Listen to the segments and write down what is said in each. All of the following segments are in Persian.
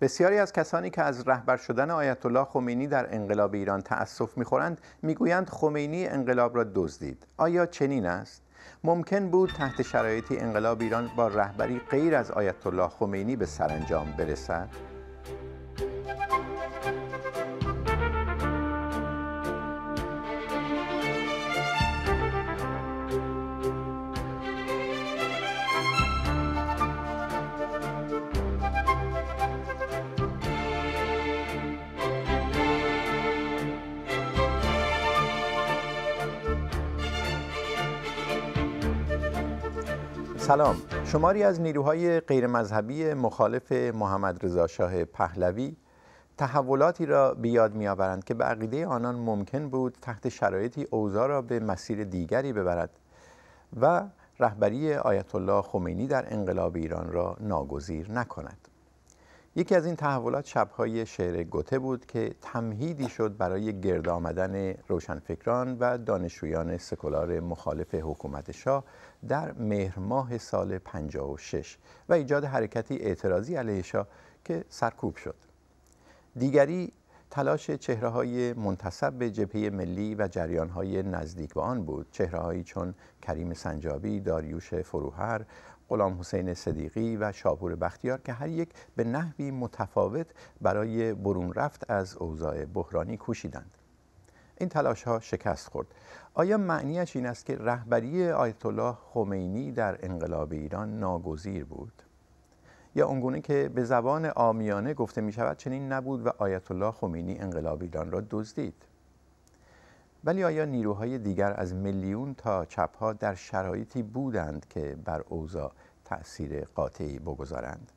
بسیاری از کسانی که از رهبر شدن آیت الله خمینی در انقلاب ایران تأسف میخورند میگویند خمینی انقلاب را دزدید آیا چنین است ممکن بود تحت شرایطی انقلاب ایران با رهبری غیر از آیت الله خمینی به سرانجام برسد سلام شماری از نیروهای مذهبی مخالف محمد رضا شاه پهلوی تحولاتی را به یاد میآورند که به عقیده آنان ممکن بود تحت شرایطی اوضاع را به مسیر دیگری ببرد و رهبری آیت الله خمینی در انقلاب ایران را ناگزیر نکند یکی از این تحولات شبهای شعر گوته بود که تمهیدی شد برای گرد آمدن روشنفکران و دانشجویان سکولار مخالف حکومت شاه در مهر ماه سال 56 و ایجاد حرکتی اعتراضی علیه شاه که سرکوب شد. دیگری تلاش چهره های منتصب به جبهه ملی و جریان های نزدیک به آن بود چهره چون کریم سنجابی، داریوش فروهر، قلام حسین صدیقی و شاپور بختیار که هر یک به نحوی متفاوت برای برون رفت از اوضاع بحرانی کوشیدند این تلاش ها شکست خورد آیا معنیش این است که رهبری آیت الله خمینی در انقلاب ایران ناگزیر بود یا اونگونه که به زبان آمیانه گفته می شود چنین نبود و آیت الله خمینی انقلاب ایران را دزدید ولی آیا نیروهای دیگر از میلیون تا چپها در شرایطی بودند که بر اوضاع تأثیر قاطعی بگذارند؟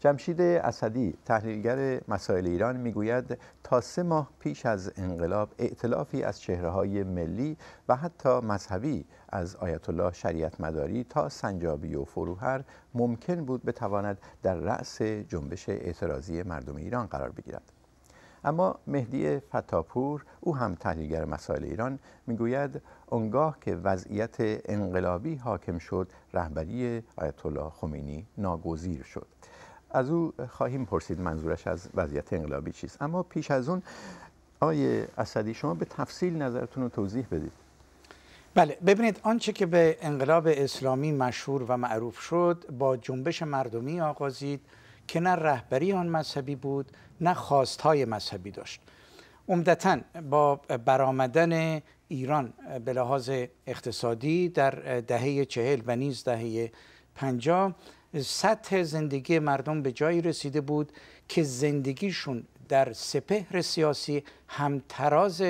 جمشید اسدی تحلیلگر مسائل ایران میگوید تا سه ماه پیش از انقلاب ائتلافی از چهره های ملی و حتی مذهبی از آیت الله شریعت مداری تا سنجابی و فروهر ممکن بود بتواند در رأس جنبش اعتراضی مردم ایران قرار بگیرد اما مهدی فتاپور او هم تحلیلگر مسائل ایران میگوید اونگاه که وضعیت انقلابی حاکم شد رهبری آیت الله خمینی ناگزیر شد از او خواهیم پرسید منظورش از وضعیت انقلابی چیست اما پیش از اون آیه اسدی شما به تفصیل نظرتون رو توضیح بدید بله ببینید آنچه که به انقلاب اسلامی مشهور و معروف شد با جنبش مردمی آغازید که نه رهبری آن مذهبی بود نه خواستهای مذهبی داشت عمدتا با برآمدن ایران به لحاظ اقتصادی در دهه چهل و نیز دهه پنجاه سطح زندگی مردم به جایی رسیده بود که زندگیشون در سپهر سیاسی همتراز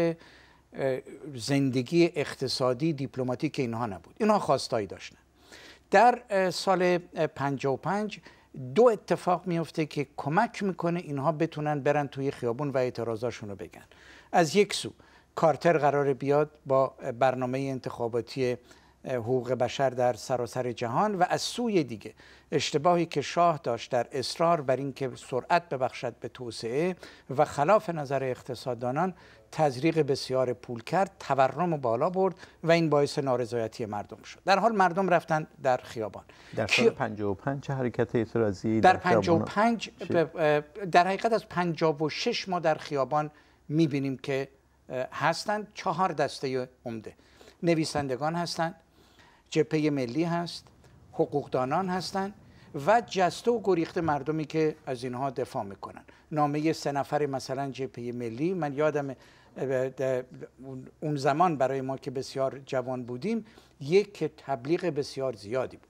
زندگی اقتصادی دیپلماتیک اینها نبود اینها خواستایی داشتن در سال 55 دو اتفاق میفته که کمک میکنه اینها بتونن برن توی خیابون و اعتراضاشون رو بگن از یک سو کارتر قرار بیاد با برنامه انتخاباتی حقوق بشر در سراسر جهان و از سوی دیگه اشتباهی که شاه داشت در اصرار بر اینکه سرعت ببخشد به توسعه و خلاف نظر اقتصاددانان تزریق بسیار پول کرد تورم و بالا برد و این باعث نارضایتی مردم شد در حال مردم رفتن در خیابان در سال 55 چه حرکت اعتراضی در 55 در حقیقت از 56 ما در خیابان میبینیم که هستند چهار دسته عمده نویسندگان هستند جبهه ملی هست حقوقدانان هستند و جسته و گریخته مردمی که از اینها دفاع میکنن نامه سه نفر مثلا جبهه ملی من یادم اون زمان برای ما که بسیار جوان بودیم یک تبلیغ بسیار زیادی بود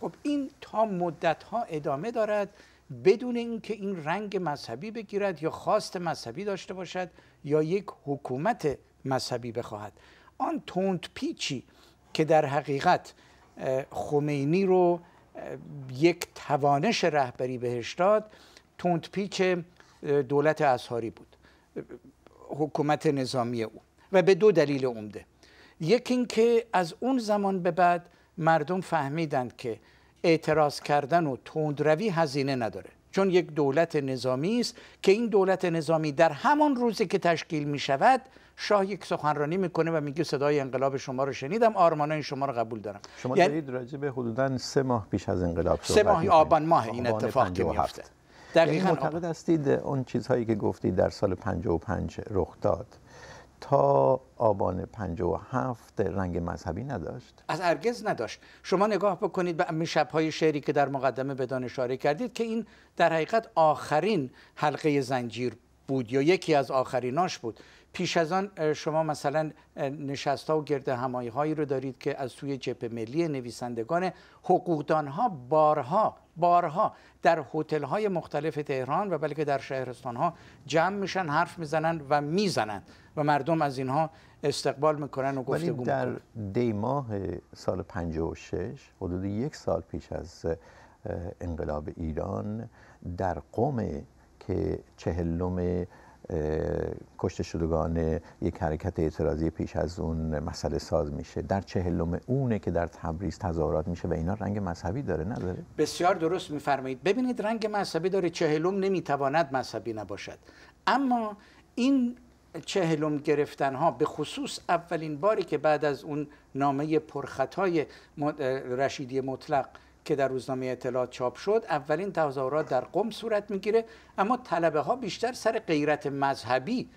خب این تا مدت ها ادامه دارد بدون اینکه این رنگ مذهبی بگیرد یا خواست مذهبی داشته باشد یا یک حکومت مذهبی بخواهد آن تند پیچی که در حقیقت خمینی رو یک توانش رهبری بهش داد پیچ دولت اصحاری بود حکومت نظامی او و به دو دلیل عمده یکی اینکه از اون زمان به بعد مردم فهمیدند که اعتراض کردن و تندروی هزینه نداره چون یک دولت نظامی است که این دولت نظامی در همان روزی که تشکیل می شود شاه یک سخنرانی میکنه و میگه صدای انقلاب شما رو شنیدم آرمانای شما رو قبول دارم شما یعنی دارید راجع به حدودا سه ماه پیش از انقلاب سه ماه آبان ماه این اتفاق که میفته دقیقاً یعنی معتقد هستید اون چیزهایی که گفتید در سال 55 رخ داد تا آبان 57 رنگ مذهبی نداشت از ارگز نداشت شما نگاه بکنید به امی شبهای شعری که در مقدمه به اشاره کردید که این در حقیقت آخرین حلقه زنجیر بود یا یکی از آخریناش بود پیش از آن شما مثلا نشست و گرد همایی هایی رو دارید که از سوی جپ ملی نویسندگان حقوقدان ها بارها بارها در هتل های مختلف تهران و بلکه در شهرستان ها جمع میشن حرف میزنن و میزنن و مردم از اینها استقبال میکنن و گفتگو در دی ماه سال 56 حدود یک سال پیش از انقلاب ایران در قم که چهلم کشت شدگان یک حرکت اعتراضی پیش از اون مسئله ساز میشه در چهلم اونه که در تبریز تظاهرات میشه و اینا رنگ مذهبی داره نداره بسیار درست میفرمایید ببینید رنگ مذهبی داره چهلم نمیتواند مذهبی نباشد اما این چهلم گرفتن ها به خصوص اولین باری که بعد از اون نامه پرخطای رشیدی مطلق که در روزنامه اطلاعات چاپ شد اولین تظاهرات در قم صورت میگیره اما طلبه ها بیشتر سر غیرت مذهبی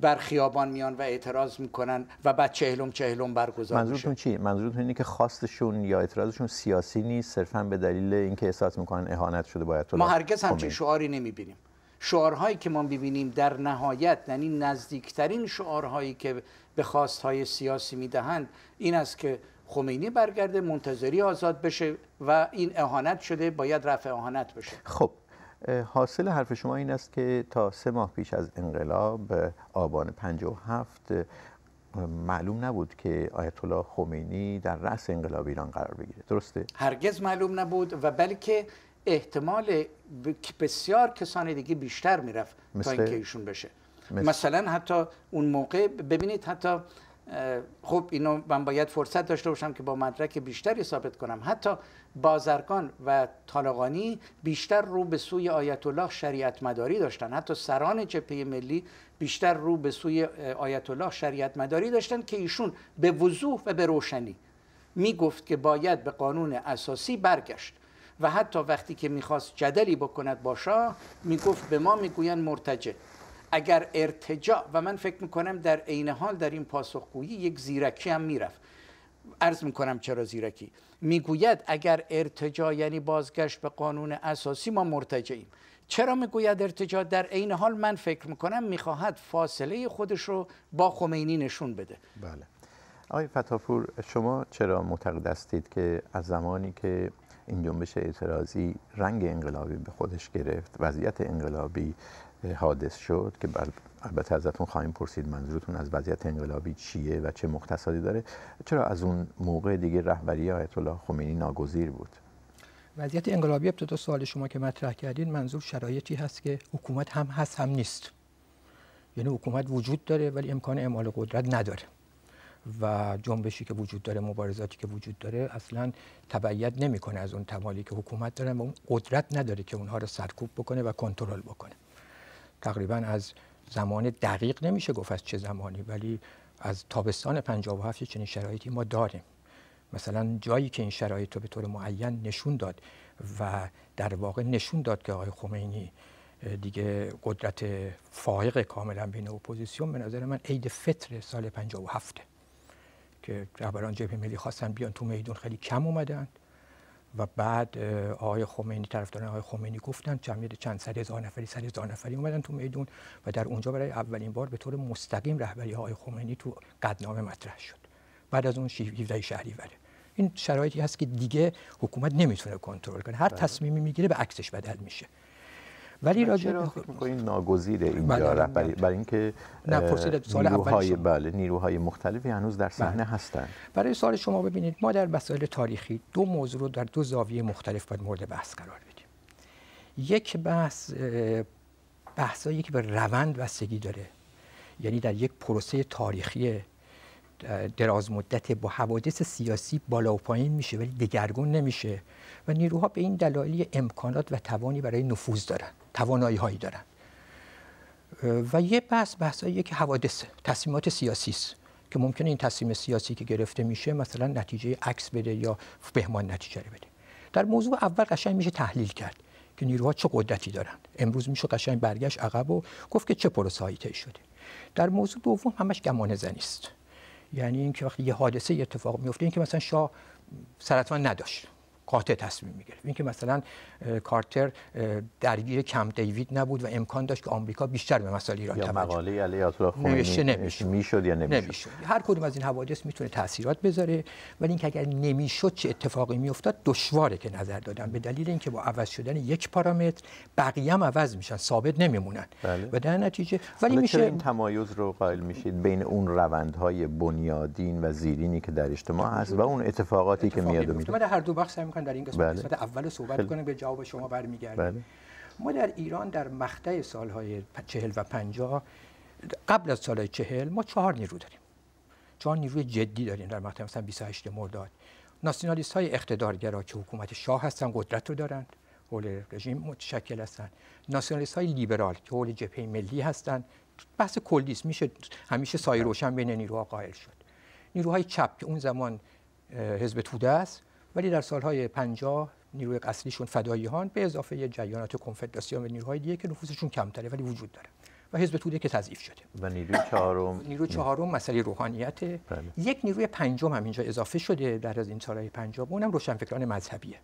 بر خیابان میان و اعتراض میکنن و بعد چهلم چهلم برگزار منظورتون چی منظورتون اینه که خواستشون یا اعتراضشون سیاسی نیست صرفا به دلیل اینکه احساس میکنن اهانت شده باید ما هرگز همچین شعاری نمیبینیم شعارهایی که ما میبینیم در نهایت یعنی نزدیکترین شعارهایی که به خواستهای سیاسی میدهند این است که خمینی برگرده منتظری آزاد بشه و این اهانت شده باید رفع اهانت بشه خب حاصل حرف شما این است که تا سه ماه پیش از انقلاب آبان 57 معلوم نبود که آیت الله خمینی در رأس انقلاب ایران قرار بگیره درسته هرگز معلوم نبود و بلکه احتمال بسیار کسان دیگه بیشتر میرفت تا اینکه ایشون بشه مثلا حتی اون موقع ببینید حتی خب اینو من باید فرصت داشته باشم که با مدرک بیشتری ثابت کنم حتی بازرگان و طالقانی بیشتر رو به سوی آیت الله شریعت مداری داشتن حتی سران جبهه ملی بیشتر رو به سوی آیت الله شریعت مداری داشتن که ایشون به وضوح و به روشنی میگفت که باید به قانون اساسی برگشت و حتی وقتی که میخواست جدلی بکند با شاه میگفت به ما میگویند مرتجه اگر ارتجاع و من فکر میکنم در عین حال در این پاسخگویی یک زیرکی هم میرفت عرض میکنم چرا زیرکی میگوید اگر ارتجاع یعنی بازگشت به قانون اساسی ما مرتجعیم چرا میگوید ارتجاع در عین حال من فکر میکنم میخواهد فاصله خودش رو با خمینی نشون بده بله آقای فتاپور شما چرا معتقد هستید که از زمانی که این جنبش اعتراضی رنگ انقلابی به خودش گرفت وضعیت انقلابی حادث شد که البته ازتون خواهیم پرسید منظورتون از وضعیت انقلابی چیه و چه مختصری داره چرا از اون موقع دیگه رهبری آیت الله خمینی ناگزیر بود وضعیت انقلابی ابتدا سوال شما که مطرح کردین منظور شرایطی هست که حکومت هم هست هم نیست یعنی حکومت وجود داره ولی امکان اعمال قدرت نداره و جنبشی که وجود داره مبارزاتی که وجود داره اصلا تبعیت نمیکنه از اون تمالی که حکومت داره و اون قدرت نداره که اونها رو سرکوب بکنه و کنترل بکنه تقریبا از زمان دقیق نمیشه گفت از چه زمانی ولی از تابستان 57 چنین شرایطی ما داریم مثلا جایی که این شرایط رو به طور معین نشون داد و در واقع نشون داد که آقای خمینی دیگه قدرت فائق کاملا بین اپوزیسیون به نظر من عید فطر سال 57 که رهبران جبهه ملی خواستن بیان تو میدون خیلی کم اومدند و بعد آقای خمینی طرفداران آقای خمینی گفتن جمعیت چند صد هزار نفری صد هزار نفری اومدن تو میدون و در اونجا برای اولین بار به طور مستقیم رهبری آقای خمینی تو قدنامه مطرح شد بعد از اون 17 شهری این شرایطی هست که دیگه حکومت نمیتونه کنترل کنه هر بله. تصمیمی میگیره به عکسش بدل میشه ولی راجع به فکر این ناگزیره بله، اینجا بله. رفت برای, برای اینکه سال نیروهای بله نیروهای مختلفی هنوز در صحنه بله. هستند برای سال شما ببینید ما در مسائل تاریخی دو موضوع رو در دو زاویه مختلف باید مورد بحث قرار بدیم یک بحث بحثایی که به روند و سگی داره یعنی در یک پروسه تاریخی درازمدت مدت با حوادث سیاسی بالا و پایین میشه ولی دگرگون نمیشه و نیروها به این دلایل امکانات و توانی برای نفوذ دارن توانایی هایی دارن و یه بحث بحث که حوادث تصمیمات سیاسی است که ممکنه این تصمیم سیاسی که گرفته میشه مثلا نتیجه عکس بده یا بهمان نتیجه بده در موضوع اول قشنگ میشه تحلیل کرد که نیروها چه قدرتی دارند امروز میشه قشنگ برگشت عقب و گفت که چه پروسه‌ای طی شده در موضوع دوم همش گمانه زنی است یعنی اینکه وقتی یه حادثه اتفاق میفته اینکه مثلا شاه سرطان نداشت قاطع تصمیم میگرفت اینکه مثلا کارتر درگیر کم دیوید نبود و امکان داشت که آمریکا بیشتر به مسائل ایران توجه مقاله علی نوشته نمیشد میشد یا نمیشد هر کدوم از این حوادث میتونه تاثیرات بذاره ولی اینکه اگر نمیشد چه اتفاقی میافتاد دشواره که نظر دادن به دلیل اینکه با عوض شدن یک پارامتر بقیه هم عوض میشن ثابت نمیمونن بله. و در نتیجه ولی میشه این تمایز رو قائل میشید بین اون روندهای بنیادین و زیرینی که در اجتماع هست و اون اتفاقاتی که میاد و میاد هر دو بخش در این قسمت, بله. اول صحبت کنیم به جواب شما برمیگردیم بله. ما در ایران در مقطع سالهای چهل و پنجاه قبل از سالهای چهل ما چهار نیرو داریم چهار نیروی جدی داریم در مقطع مثلا 28 مرداد ناسیونالیست های اقتدارگرا که حکومت شاه هستن قدرت رو دارند حول رژیم متشکل هستن ناسیونالیست های لیبرال که حول جبهه ملی هستند بحث کلیست میشه همیشه سایه روشن بین نیروها قائل شد نیروهای چپ که اون زمان حزب توده است ولی در سالهای 50 نیروی اصلیشون فداییان به اضافه یه جریانات کنفدراسیون و نیروهای دیگه که نفوذشون کمتره ولی وجود داره و حزب توده که تضعیف شده و نیروی چهارم نیروی چهارم مسئله روحانیت بله. یک نیروی پنجم هم اینجا اضافه شده در از این سالهای 50 اونم روشنفکران مذهبیه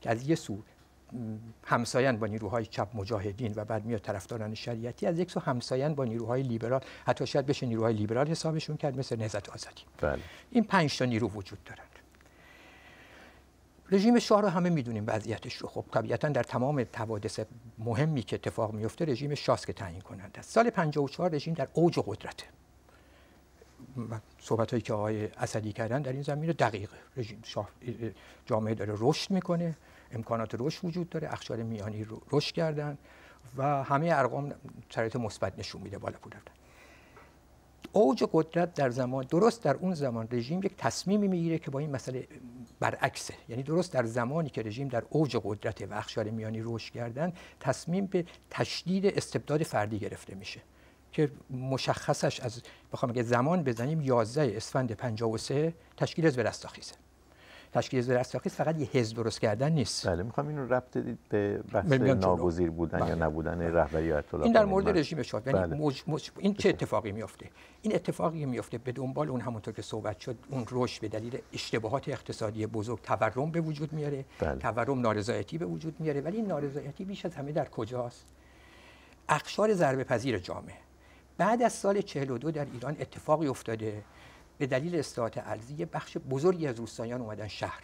که از یه سو همسایان با نیروهای چپ مجاهدین و بعد میاد طرفداران شریعتی از یک سو همسایان با نیروهای لیبرال حتی شاید بشه نیروهای لیبرال حسابشون کرد مثل نهضت آزادی بله. این پنج تا نیرو وجود دارن رژیم شاه رو همه میدونیم وضعیتش رو خب طبیعتا در تمام حوادث مهمی که اتفاق میفته رژیم شاهس که تعیین کننده است سال 54 رژیم در اوج قدرته صحبت هایی که آقای اسدی کردن در این زمینه دقیقه رژیم شاه جامعه داره رشد میکنه امکانات رشد وجود داره اخشار میانی رشد کردن و همه ارقام شرایط مثبت نشون میده بالا بودن اوج قدرت در زمان درست در اون زمان رژیم یک تصمیمی میگیره که با این مسئله برعکسه یعنی درست در زمانی که رژیم در اوج قدرت و اخشار میانی روش کردن تصمیم به تشدید استبداد فردی گرفته میشه که مشخصش از بخوام اگه زمان بزنیم 11 اسفند 53 تشکیل از رستاخیزه تشکیل حزب فقط یه حزب درست کردن نیست بله میخوام اینو ربط دید به بحث ناگزیر بودن یا بله. نبودن رهبری آیت این در مورد رژیم شاه یعنی بله. این چه اتفاقی میافته؟ این اتفاقی میفته به دنبال اون همونطور که صحبت شد اون رشد به دلیل اشتباهات اقتصادی بزرگ تورم به وجود میاره بله. تورم نارضایتی به وجود میاره ولی این نارضایتی بیش از همه در کجاست اقشار ضربه پذیر جامعه بعد از سال 42 در ایران اتفاقی افتاده به دلیل اصلاحات ارزی بخش بزرگی از روستاییان اومدن شهر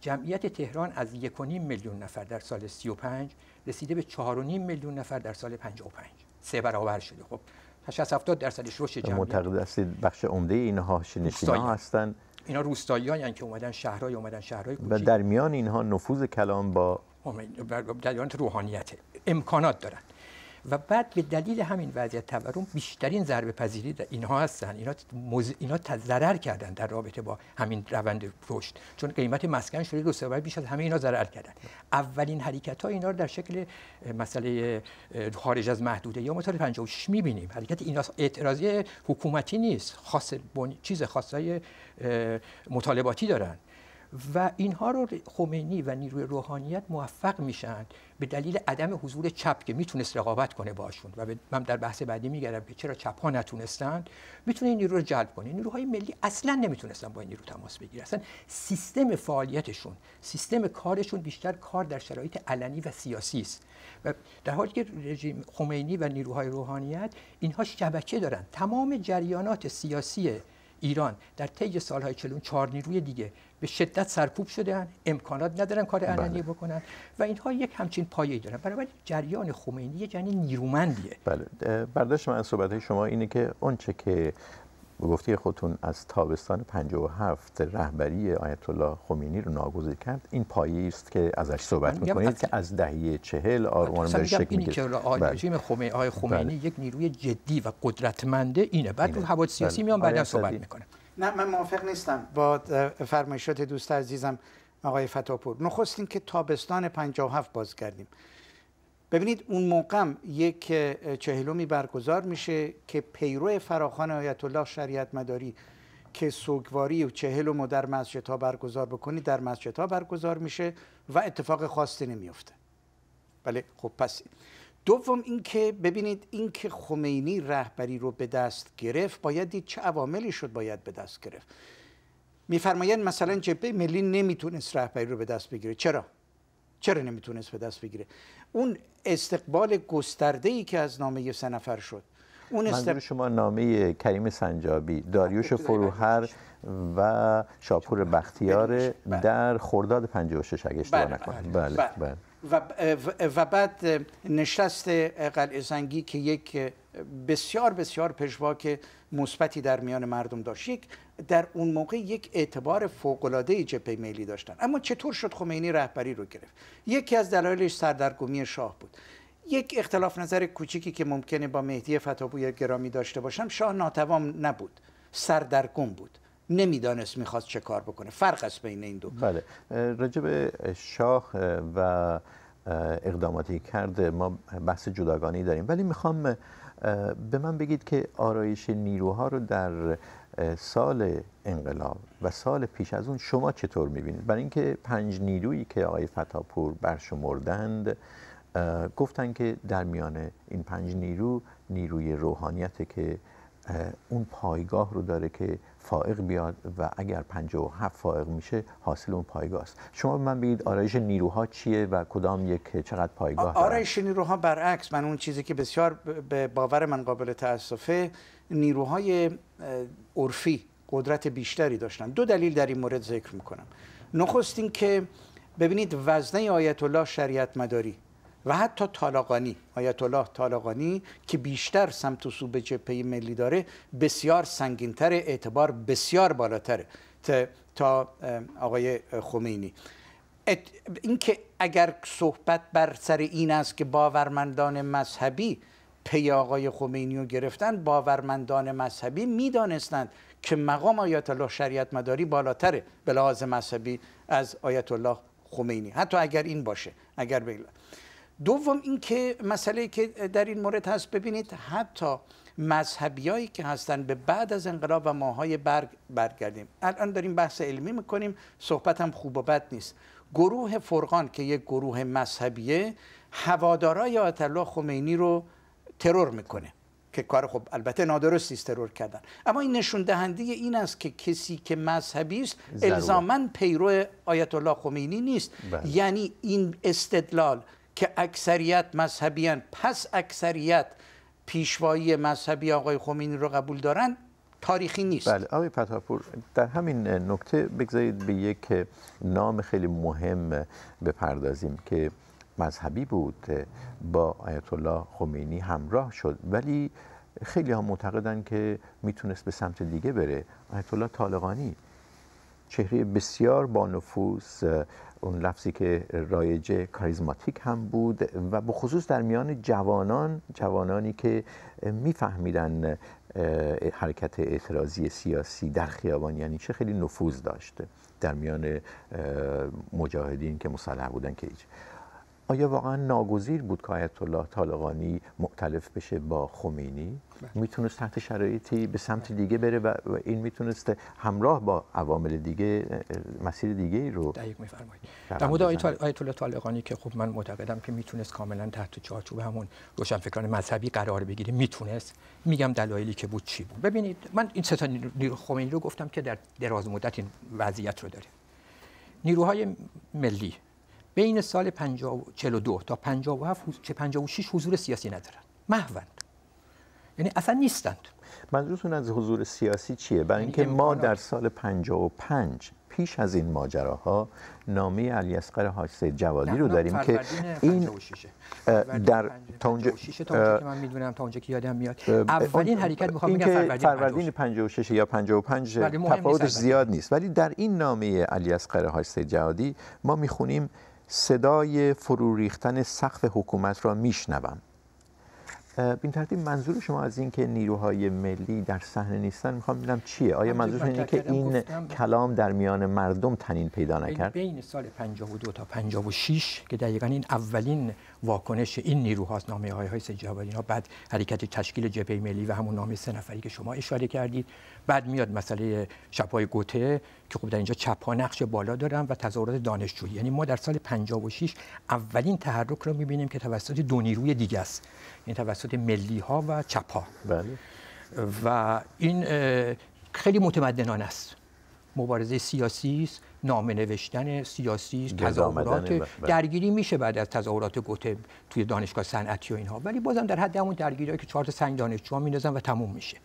جمعیت تهران از 1.5 میلیون نفر در سال 35 رسیده به 4.5 میلیون نفر در سال 55 سه برابر شده خب 60 70 درصدش رشد جمعیت معتقد بخش عمده اینها شنشینا هستند اینا روستایی یعنی که اومدن شهرهای اومدن شهرهای کوچیک و در میان اینها نفوذ کلام با در روحانیت امکانات دارند و بعد به دلیل همین وضعیت تورم بیشترین ضربه پذیری اینها هستن اینا اینا ضرر کردن در رابطه با همین روند رشد چون قیمت مسکن شده دو سه بیش از همه اینا ضرر کردن اولین حرکت ها اینا رو در شکل مسئله خارج از محدوده یا مطالب 56 میبینیم حرکت اینا اعتراضی حکومتی نیست خاص چیز خاصای مطالباتی دارن و اینها رو خمینی و نیروی روحانیت موفق میشن به دلیل عدم حضور چپ که میتونست رقابت کنه باشون و من در بحث بعدی میگردم که چرا چپ ها نتونستند میتونه این نیرو رو جلب کنه نیروهای ملی اصلا نمیتونستن با این نیرو تماس بگیرن اصلا سیستم فعالیتشون سیستم کارشون بیشتر کار در شرایط علنی و سیاسی است و در حالی که رژیم خمینی و نیروهای روحانیت اینها شبکه دارن تمام جریانات سیاسی ایران در طی سالهای 44 نیروی دیگه به شدت سرکوب شدن امکانات ندارن کار بله. علنی بله. بکنن و اینها یک همچین پایه‌ای دارن بنابراین جریان خمینی یعنی نیرومندیه بله برداشت من از صحبت شما اینه که اونچه که گفتی خودتون از تابستان 57 رهبری آیت الله خمینی رو ناگزیر کرد این پایه است که ازش صحبت میکنید که از دهه چهل آرمان به شکل که بله. رژیم خمینی خمینی بله. یک نیروی جدی و قدرتمنده اینه بعد حوادث سیاسی میان بعدا صحبت میکنه نه من موافق نیستم با فرمایشات دوست عزیزم آقای فتاپور نخست که تابستان 57 باز کردیم ببینید اون موقع یک چهلومی برگزار میشه که پیرو فراخان آیت الله شریعت مداری که سوگواری و چهلوم در مسجدها برگزار بکنی در مسجدها برگزار میشه و اتفاق خاصی نمیفته بله خب پس دوم اینکه ببینید اینکه خمینی رهبری رو به دست گرفت باید دید چه عواملی شد باید به دست گرفت میفرمایند مثلا جبهه ملی نمیتونست رهبری رو به دست بگیره چرا چرا نمیتونست به دست بگیره اون استقبال گسترده ای که از نامه سه نفر شد اون استق... شما نامه کریم سنجابی داریوش فروهر و شاپور بختیار بله، بله. در خرداد 56 اگه اشتباه بله، نکنم بله, بله. و, و بعد نشست قلعه زنگی که یک بسیار بسیار پشواک مثبتی در میان مردم داشت یک در اون موقع یک اعتبار العاده جبهه ملی داشتن اما چطور شد خمینی رهبری رو گرفت یکی از دلایلش سردرگمی شاه بود یک اختلاف نظر کوچیکی که ممکنه با مهدی فتابوی گرامی داشته باشم شاه ناتوام نبود سردرگم بود نمیدانست میخواست چه کار بکنه فرق است بین این دو بله رجب شاه و اقداماتی کرد ما بحث جداگانی داریم ولی میخوام به من بگید که آرایش نیروها رو در سال انقلاب و سال پیش از اون شما چطور میبینید؟ برای اینکه پنج نیرویی که آقای فتاپور برشمردند گفتن که در میان این پنج نیرو نیروی روحانیت که اون پایگاه رو داره که فائق بیاد و اگر 57 فائق میشه حاصل اون پایگاه است شما به من بگید آرایش نیروها چیه و کدام یک چقدر پایگاه آرایش نیروها برعکس من اون چیزی که بسیار به باور من قابل تاسفه نیروهای عرفی قدرت بیشتری داشتن دو دلیل در این مورد ذکر میکنم نخست این که ببینید وزنه آیت الله شریعت مداری و حتی طالقانی آیت الله طالقانی که بیشتر سمت و به جبهه ملی داره بسیار سنگینتر اعتبار بسیار بالاتر تا آقای خمینی اینکه اگر صحبت بر سر این است که باورمندان مذهبی پی آقای خمینی رو گرفتن باورمندان مذهبی میدانستند که مقام آیت الله شریعت مداری بالاتره به مذهبی از آیت الله خمینی حتی اگر این باشه اگر دوم اینکه مسئله که در این مورد هست ببینید حتی مذهبیایی که هستن به بعد از انقلاب و ماهای برگ برگردیم الان داریم بحث علمی میکنیم صحبت هم خوب و بد نیست گروه فرقان که یک گروه مذهبیه هوادارای آیت الله خمینی رو ترور میکنه که کار خب البته نادرستی است ترور کردن اما این نشون دهنده این است که کسی که مذهبی است الزاما پیرو آیت الله خمینی نیست بله. یعنی این استدلال که اکثریت مذهبیان پس اکثریت پیشوایی مذهبی آقای خمینی رو قبول دارن تاریخی نیست بله آقای پتاپور در همین نکته بگذارید به یک نام خیلی مهم بپردازیم که مذهبی بود با آیت الله خمینی همراه شد ولی خیلی ها معتقدن که میتونست به سمت دیگه بره آیت الله طالقانی چهره بسیار با نفوذ اون لفظی که رایج کاریزماتیک هم بود و به خصوص در میان جوانان جوانانی که میفهمیدن حرکت اعتراضی سیاسی در خیابان یعنی چه خیلی نفوذ داشته در میان مجاهدین که مسلح بودن که هیچ آیا واقعا ناگزیر بود که آیت الله طالقانی مختلف بشه با خمینی بله. میتونست تحت شرایطی به سمت دیگه بره و, این میتونست همراه با عوامل دیگه مسیر دیگه رو دقیق میفرمایید در مورد آیت الله طالقانی که خب من معتقدم که میتونست کاملا تحت چارچوب همون روشنفکران مذهبی قرار بگیره میتونست میگم دلایلی که بود چی بود ببینید من این سه تا نیرو خمینی رو گفتم که در دراز مدت این وضعیت رو داره نیروهای ملی بین سال 42 تا 57 که 56 حضور سیاسی ندارن محوند یعنی اصلا نیستند منظورتون از حضور سیاسی چیه؟ برای یعنی اینکه ما در سال 55 پیش از این ماجراها نامه علی اصغر حاج سید جوادی رو داریم که این در تا اونجا که من میدونم تا اونجا که یادم میاد اولین حرکت میخوام بگم فروردین فروردین 56 یا 55 تفاوتش زیاد نیست ولی در این نامه علی اصغر حاج سید جوادی ما میخونیم صدای فرو ریختن سقف حکومت را میشنوم بین ترتیب منظور شما از این که نیروهای ملی در صحنه نیستن میخوام ببینم چیه آیا منظور اینه که این کلام در میان مردم تنین پیدا نکرد بین سال 52 تا 56 که دقیقا این اولین واکنش این نیروهاست نامه های های بعد حرکت تشکیل جبهه ملی و همون نامه سه نفری که شما اشاره کردید بعد میاد مسئله شبهای گوته که خب در اینجا چپ نقش بالا دارن و تظاهرات دانشجویی یعنی ما در سال 56 اولین تحرک رو میبینیم که توسط دو نیروی دیگه است این توسط ملی ها و چپ ها بله. و این خیلی متمدنان است مبارزه سیاسی است نامه نوشتن سیاسی تظاهرات بله. درگیری میشه بعد از تظاهرات گوته توی دانشگاه صنعتی و اینها ولی بازم در حد همون درگیری که چهار تا سنگ دانشجو میندازن و تموم میشه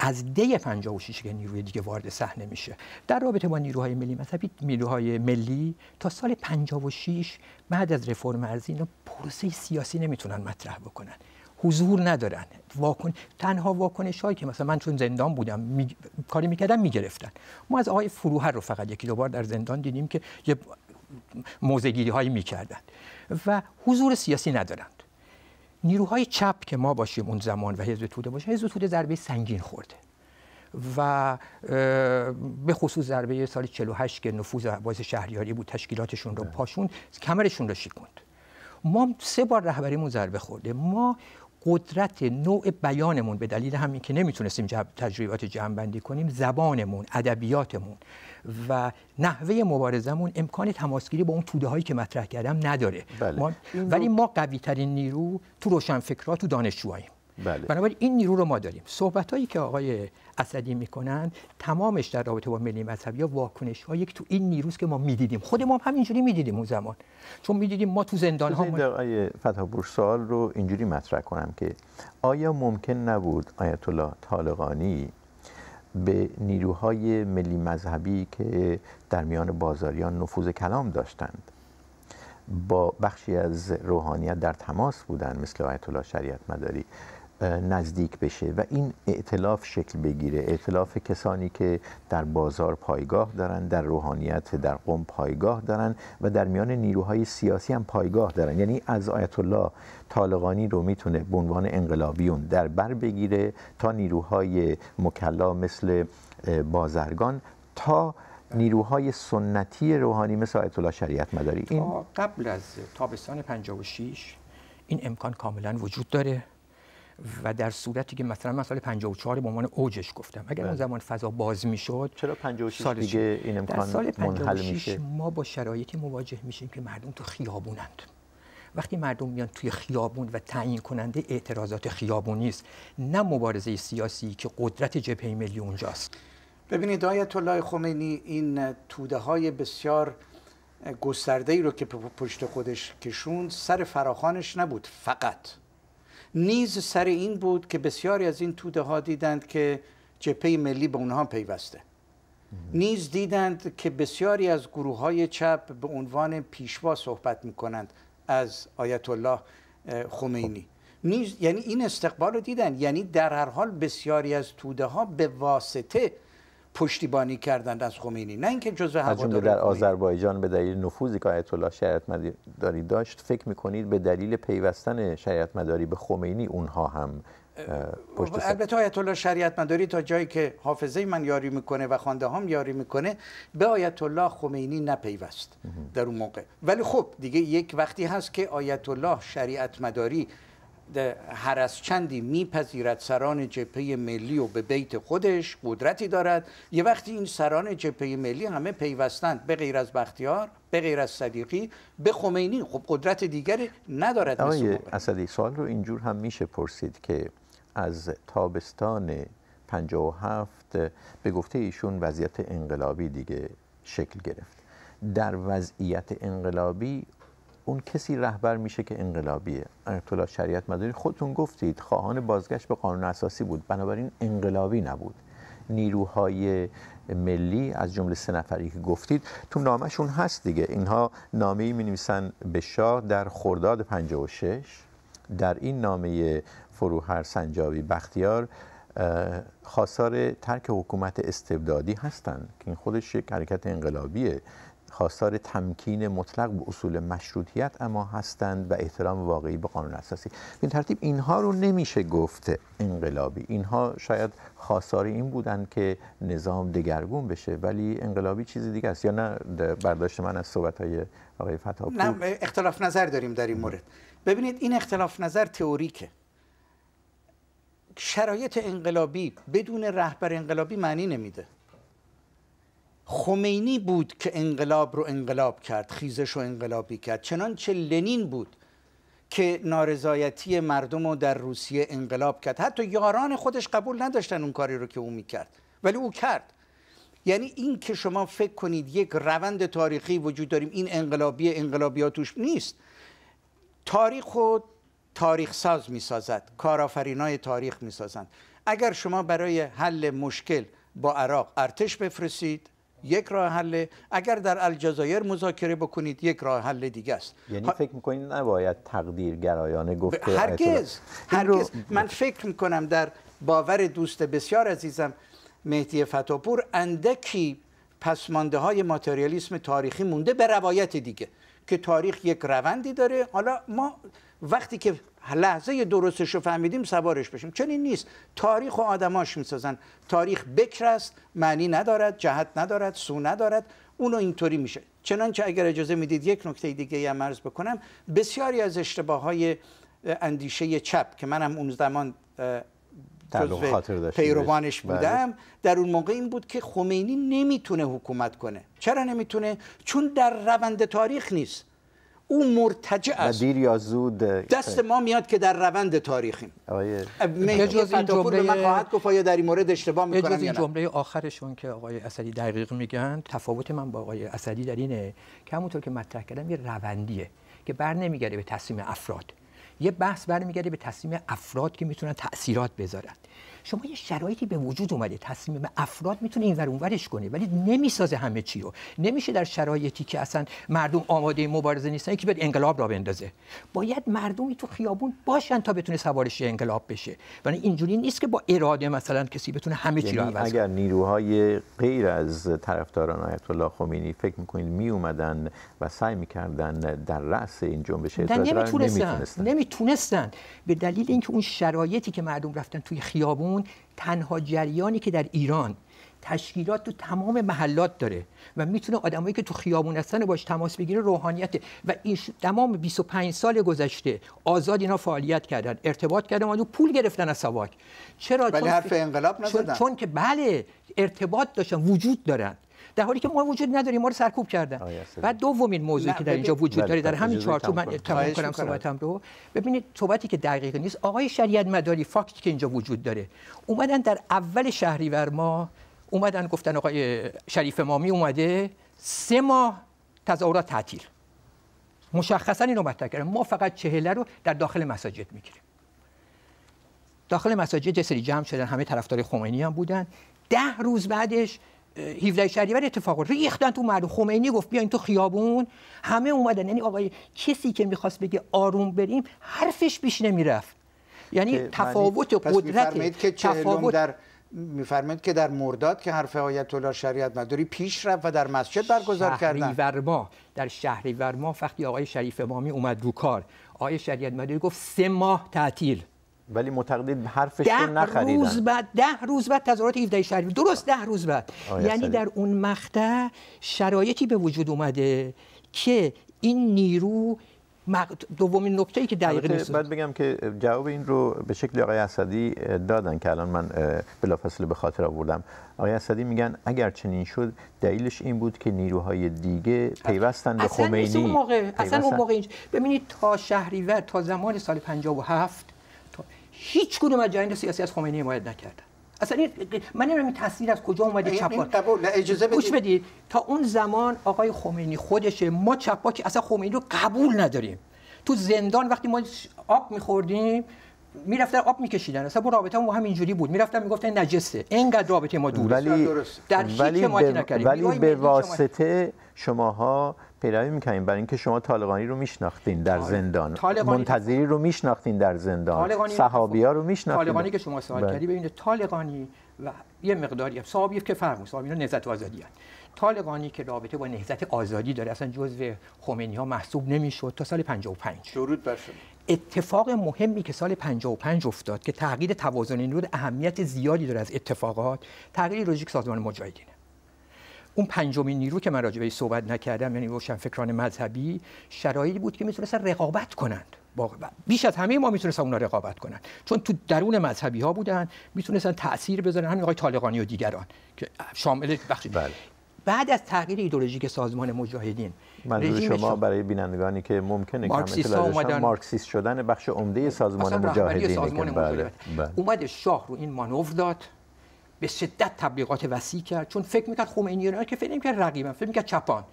از ده 56 که نیروی دیگه وارد صحنه میشه در رابطه با نیروهای ملی مذهبی نیروهای ملی تا سال 56 بعد از رفرم ارزی اینا پروسه سیاسی نمیتونن مطرح بکنن حضور ندارن واکن تنها واکنش هایی که مثلا من چون زندان بودم کاری میکردم میگرفتن ما از آقای فروهر رو فقط یکی دو بار در زندان دیدیم که یه موزگیری هایی میکردن و حضور سیاسی ندارن نیروهای چپ که ما باشیم اون زمان و حزب توده باشیم حزب توده ضربه سنگین خورده و به خصوص ضربه سال 48 که نفوذ عباس شهریاری بود تشکیلاتشون رو بله. پاشون کمرشون رو شکوند ما سه بار رهبریمون ضربه خورده ما قدرت نوع بیانمون به دلیل همین که نمیتونستیم تجربیات جمع بندی کنیم زبانمون ادبیاتمون و نحوه مبارزمون امکان تماسگیری با اون توده هایی که مطرح کردم نداره بله. ولی ما قوی ترین نیرو تو روشنفکرها تو دانشجوهاییم بله. بنابراین این نیرو رو ما داریم صحبت هایی که آقای اسدی میکنن تمامش در رابطه با ملی مذهبی یا واکنش هایی یک تو این نیروز که ما میدیدیم خود ما هم همینجوری میدیدیم اون زمان چون میدیدیم ما تو زندان ها ما... آقای فتحپور سوال رو اینجوری مطرح کنم که آیا ممکن نبود آیت الله طالقانی به نیروهای ملی مذهبی که در میان بازاریان نفوذ کلام داشتند با بخشی از روحانیت در تماس بودند مثل آیت الله شریعت مداری نزدیک بشه و این ائتلاف شکل بگیره ائتلاف کسانی که در بازار پایگاه دارن در روحانیت در قوم پایگاه دارن و در میان نیروهای سیاسی هم پایگاه دارن یعنی از آیت الله طالقانی رو میتونه به عنوان انقلابیون در بر بگیره تا نیروهای مکلا مثل بازرگان تا نیروهای سنتی روحانی مثل آیت الله شریعت مداری این قبل از تابستان 56 این امکان کاملا وجود داره و در صورتی که مثلا من سال 54 به عنوان اوجش گفتم اگر اون بله. زمان فضا باز میشد چرا 56 سال دیگه این امکان در سال ما با شرایطی مواجه میشیم که مردم تو خیابونند وقتی مردم میان توی خیابون و تعیین کننده اعتراضات خیابونی است نه مبارزه سیاسی که قدرت جبهه ملی اونجاست ببینید آیت الله خمینی این توده های بسیار گسترده ای رو که پشت خودش کشوند سر فراخانش نبود فقط نیز سر این بود که بسیاری از این توده ها دیدند که جپه ملی به اونها پیوسته نیز دیدند که بسیاری از گروه های چپ به عنوان پیشوا صحبت می کنند از آیت الله خمینی نیز یعنی این استقبال رو دیدند یعنی در هر حال بسیاری از توده ها به واسطه پشتیبانی کردند از خمینی نه اینکه جزء حوادث در آذربایجان به دلیل نفوذی که آیت الله شریعت مداری داشت فکر میکنید به دلیل پیوستن شریعت مداری به خمینی اونها هم پشت البته آیت الله شریعت مداری تا جایی که حافظه من یاری میکنه و خوانده هم یاری میکنه به آیت الله خمینی نپیوست در اون موقع ولی خب دیگه یک وقتی هست که آیت الله شریعت مداری هر از چندی میپذیرد سران جبهه ملی و به بیت خودش قدرتی دارد یه وقتی این سران جبهه ملی همه پیوستند به غیر از بختیار به غیر از صدیقی به خمینی خب قدرت دیگری ندارد آقای اسدی سوال رو اینجور هم میشه پرسید که از تابستان 57 به گفته ایشون وضعیت انقلابی دیگه شکل گرفت در وضعیت انقلابی اون کسی رهبر میشه که انقلابیه آیت شریعت مداری خودتون گفتید خواهان بازگشت به قانون اساسی بود بنابراین انقلابی نبود نیروهای ملی از جمله سه نفری که گفتید تو نامشون هست دیگه اینها نامه ای می به شاه در خرداد 56 در این نامه فروهر سنجاوی بختیار خواستار ترک حکومت استبدادی هستند که این خودش یک حرکت انقلابیه خواستار تمکین مطلق به اصول مشروطیت اما هستند و احترام واقعی به قانون اساسی این ترتیب اینها رو نمیشه گفت انقلابی اینها شاید خواستار این بودند که نظام دگرگون بشه ولی انقلابی چیزی دیگه است یا نه برداشت من از صحبت های آقای فتاپور نه اختلاف نظر داریم در این مورد ببینید این اختلاف نظر تئوریکه شرایط انقلابی بدون رهبر انقلابی معنی نمیده خمینی بود که انقلاب رو انقلاب کرد خیزش رو انقلابی کرد چنانچه لنین بود که نارضایتی مردم رو در روسیه انقلاب کرد حتی یاران خودش قبول نداشتن اون کاری رو که او میکرد ولی او کرد یعنی این که شما فکر کنید یک روند تاریخی وجود داریم این انقلابی انقلابی توش نیست تاریخ و تاریخ ساز می سازد های تاریخ می سازند اگر شما برای حل مشکل با عراق ارتش بفرستید یک راه حل اگر در الجزایر مذاکره بکنید یک راه حل دیگه است یعنی فکر میکنید نباید تقدیر گرایانه گفته هرگز هرگز من فکر میکنم در باور دوست بسیار عزیزم مهدی فتاپور اندکی پسمانده های ماتریالیسم تاریخی مونده به روایت دیگه که تاریخ یک روندی داره حالا ما وقتی که لحظه درستش رو فهمیدیم سوارش بشیم چنین نیست تاریخ و آدماش میسازن تاریخ بکر است معنی ندارد جهت ندارد سو ندارد اونو اینطوری میشه چنانچه اگر اجازه میدید یک نکته دیگه هم عرض بکنم بسیاری از اشتباه های اندیشه چپ که منم اون زمان پیروانش بله. بودم در اون موقع این بود که خمینی نمیتونه حکومت کنه چرا نمیتونه چون در روند تاریخ نیست او مرتجع است دیر یا زود دست ما میاد که در روند تاریخیم اجازه این جمله من خواهد گفت آیا در این مورد اشتباه کنم این جمله آخرشون که آقای اسدی دقیق میگن تفاوت من با آقای اسدی در اینه که همونطور که مطرح کردم یه روندیه که بر نمیگرده به تصمیم افراد یه بحث برمیگرده به تصمیم افراد که میتونن تاثیرات بذارند شما یه شرایطی به وجود اومده تصمیم افراد میتونه اینور اونورش کنه ولی نمیسازه همه چی رو نمیشه در شرایطی که اصلا مردم آماده مبارزه نیستن که باید انقلاب را بندازه باید مردمی تو خیابون باشن تا بتونه سوارش انقلاب بشه ولی اینجوری نیست که با اراده مثلا کسی بتونه همه چی رو یعنی عوض اگر نیروهای غیر از طرفداران آیت الله خمینی فکر میکنید می اومدن و سعی میکردن در رأس این جنبش اعتراض نمیتونستن نمیتونستن به دلیل اینکه اون شرایطی که مردم رفتن توی خیابون اون تنها جریانی که در ایران تشکیلات تو تمام محلات داره و میتونه آدمایی که تو خیابون هستن باش تماس بگیره روحانیت و این تمام 25 سال گذشته آزاد اینا فعالیت کردن ارتباط کردن و پول گرفتن از سواک چرا ولی حرف انقلاب نزدن چون, چون که بله ارتباط داشتن وجود دارن در حالی که ما وجود نداریم ما رو سرکوب کردن و دومین موضوعی که در اینجا وجود داره در بله، همین چارچوب من تمام کنم صحبتم رو ببینید صحبتی که دقیق نیست آقای شریعت مداری فاکتی که اینجا وجود داره اومدن در اول شهریور ما اومدن گفتن آقای شریف مامی اومده سه ماه تظاهرات تعطیل مشخصا اینو مطرح کردن ما فقط چهله رو در داخل مساجد میگیریم داخل مساجد جسری جمع شدن همه طرفدار خمینی هم بودن ده روز بعدش 17 شهریور اتفاق ریختن تو مردم خمینی گفت بیاین تو خیابون همه اومدن یعنی آقای کسی که میخواست بگه آروم بریم حرفش پیش نمیرفت یعنی تفاوت قدرت که تفاوت در میفرمایید که در مرداد که حرف آیت الله شریعت مداری پیش رفت و در مسجد برگزار کردن ورما در شهری ما وقتی آقای شریف امامی اومد رو کار آقای شریعت مداری گفت سه ماه تعطیل ولی معتقدید حرفش رو نخریدن روز بعد ده روز بعد تظاهرات 17 شهریور درست ده روز بعد یعنی در اون مقطع شرایطی به وجود اومده که این نیرو دومین نکته ای که دقیقه نیست بعد بگم که جواب این رو به شکل آقای اسدی دادن که الان من بلافاصله به خاطر آوردم آقای اسدی میگن اگر چنین شد دلیلش این بود که نیروهای دیگه پیوستن به خمینی اصلا اون موقع اصلا اون موقع ببینید تا شهریور تا زمان سال 57 هیچ کدوم از جنگ سیاسی از خمینی حمایت نکردن اصلا این من نمیدونم این تاثیر از کجا اومده چپاک اجازه بدید گوش بدید تا اون زمان آقای خمینی خودشه ما که اصلا خمینی رو قبول نداریم تو زندان وقتی ما آب میخوردیم میرفتن آب میکشیدن اصلا با رابطه ما هم اینجوری بود میرفتن میگفتن نجسه اینقدر رابطه ما دور ولی در هیچ ولی به یعنی واسطه شماها پیروی میکنیم برای اینکه شما طالقانی رو میشناختین در زندان منتظری رو میشناختین در زندان صحابی ها رو میشناختین طالقانی که شما سوال بله. کردی ببینید طالقانی و یه مقداری صحابی که فرمون صحابی اینا نهضت آزادی هست طالقانی که رابطه با نهضت آزادی داره اصلا جزء خمینی ها محسوب نمیشد تا سال 55 درود بر اتفاق مهمی که سال 55 افتاد که تغییر توازن نیرو اهمیت زیادی داره از اتفاقات تغییر لوژیک سازمان مجاهدینه اون پنجمین نیرو که من راجع بهش صحبت نکردم یعنی فکران مذهبی شرایطی بود که میتونستن رقابت کنند بیش از همه ما میتونستن اونا رقابت کنند چون تو درون مذهبی ها بودن میتونستن تاثیر بذارن همین آقای طالقانی و دیگران که شامل بخشید بله. بعد از تغییر ایدولوژیک سازمان مجاهدین منظور شما برای بینندگانی که ممکنه مارکسیست اومدن مارکسیست شدن بخش عمده سازمان مجاهدین سازمان بله، مجاهدین. بله. اومد شاه رو این مانور داد به شدت تبلیغات وسیع کرد چون فکر میکرد رو که فکر نمیکرد رقیبم فکر میکرد چپان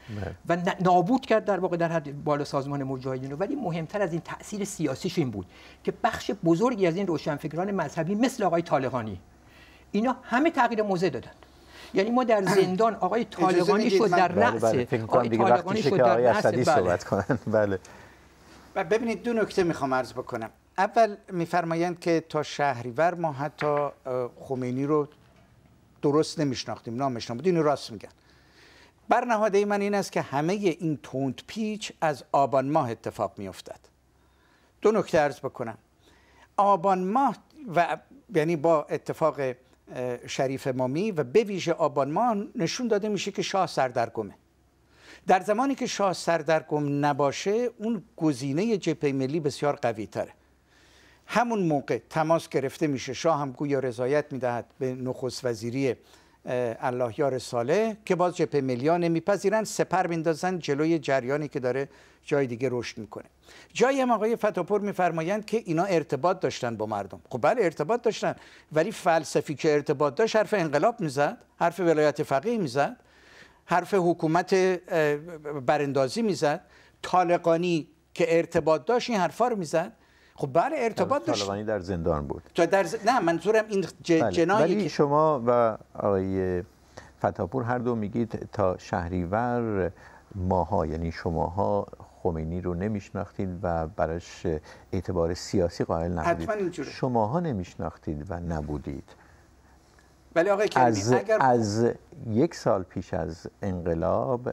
بله. و نابود کرد در واقع در حد بالا سازمان مجاهدین ولی مهمتر از این تاثیر سیاسیش این بود که بخش بزرگی از این روشنفکران مذهبی مثل آقای طالقانی اینا همه تغییر موزه دادند یعنی ما در زندان آقای طالقانی شد در رأس آقای بله. صحبت کنن بله. و ببینید دو نکته میخوام عرض بکنم اول میفرمایند که تا شهریور ما حتی خمینی رو درست نمیشناختیم نامش نبود اینو راست میگن برنهاده ای من این است که همه این تونت پیچ از آبان ماه اتفاق میافتد دو نکته عرض بکنم آبان ماه و یعنی با اتفاق شریف مامی و به ویژه آبان ماه نشون داده میشه که شاه سردرگمه در زمانی که شاه سردرگم نباشه اون گزینه جبهه ملی بسیار قوی تره همون موقع تماس گرفته میشه شاه هم گویا رضایت میدهد به نخست وزیری الله یار ساله که باز جبهه ملیا میپذیرند نمیپذیرن سپر میندازن جلوی جریانی که داره جای دیگه رشد میکنه جایی هم آقای فتاپور میفرمایند که اینا ارتباط داشتن با مردم خب بله ارتباط داشتن ولی فلسفی که ارتباط داشت حرف انقلاب میزد حرف ولایت فقیه میزد حرف حکومت براندازی میزد طالقانی که ارتباط داشت این حرفا رو میزد خب بله ارتباط داشت در زندان بود در نه منظورم این ج... بله. جنایی ولی که... شما و آقای فتاپور هر دو میگید تا شهریور ماها یعنی شماها خمینی رو نمیشناختید و براش اعتبار سیاسی قائل نبودید حتما شماها نمیشناختید و نبودید ولی آقای از, اگر... از یک سال پیش از انقلاب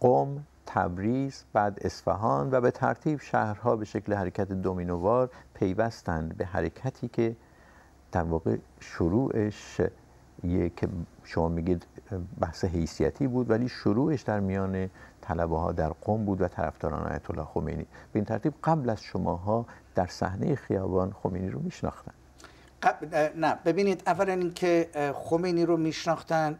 قوم تبریز بعد اصفهان و به ترتیب شهرها به شکل حرکت دومینووار پیوستند به حرکتی که در واقع شروعش یک شما میگید بحث حیثیتی بود ولی شروعش در میان طلبه ها در قم بود و طرفداران آیت الله خمینی به این ترتیب قبل از شماها در صحنه خیابان خمینی رو میشناختن نه ببینید اولا اینکه خمینی رو میشناختن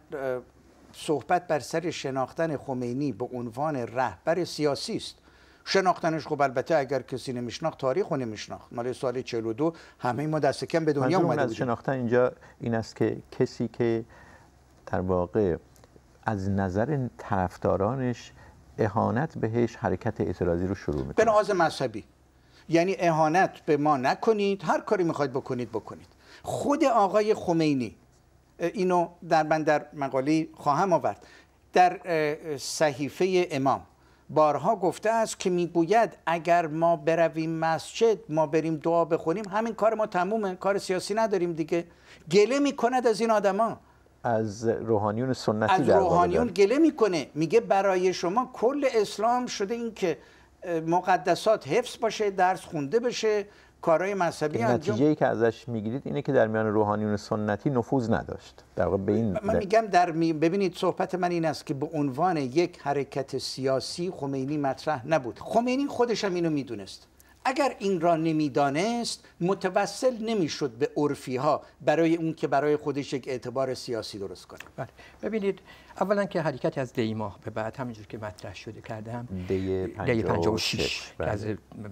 صحبت بر سر شناختن خمینی به عنوان رهبر سیاسی است شناختنش خب البته اگر کسی نمیشناخت تاریخ رو نمیشناخت مال سال 42 همه ما دست کم به دنیا اومده بودیم شناختن اینجا این است که کسی که در واقع از نظر طرفدارانش اهانت بهش حرکت اعتراضی رو شروع میکنه به نواز مذهبی یعنی اهانت به ما نکنید هر کاری میخواید بکنید بکنید خود آقای خمینی اینو در من در مقاله خواهم آورد در صحیفه امام بارها گفته است که میگوید اگر ما برویم مسجد ما بریم دعا بخونیم همین کار ما تمومه کار سیاسی نداریم دیگه گله میکند از این آدما از روحانیون سنتی از روحانیون گله میکنه میگه برای شما کل اسلام شده اینکه که مقدسات حفظ باشه درس خونده بشه کارهای مذهبی نتیجه ای که ازش میگیرید اینه که در میان روحانیون سنتی نفوذ نداشت در واقع به این من میگم در ببینید صحبت من این است که به عنوان یک حرکت سیاسی خمینی مطرح نبود خمینی خودش هم اینو میدونست اگر این را نمیدانست متوسل نمیشد به عرفی ها برای اون که برای خودش یک اعتبار سیاسی درست کنه بله ببینید اولا که حرکت از دی ماه به بعد همینجور که مطرح شده کردم دی 56 بله. از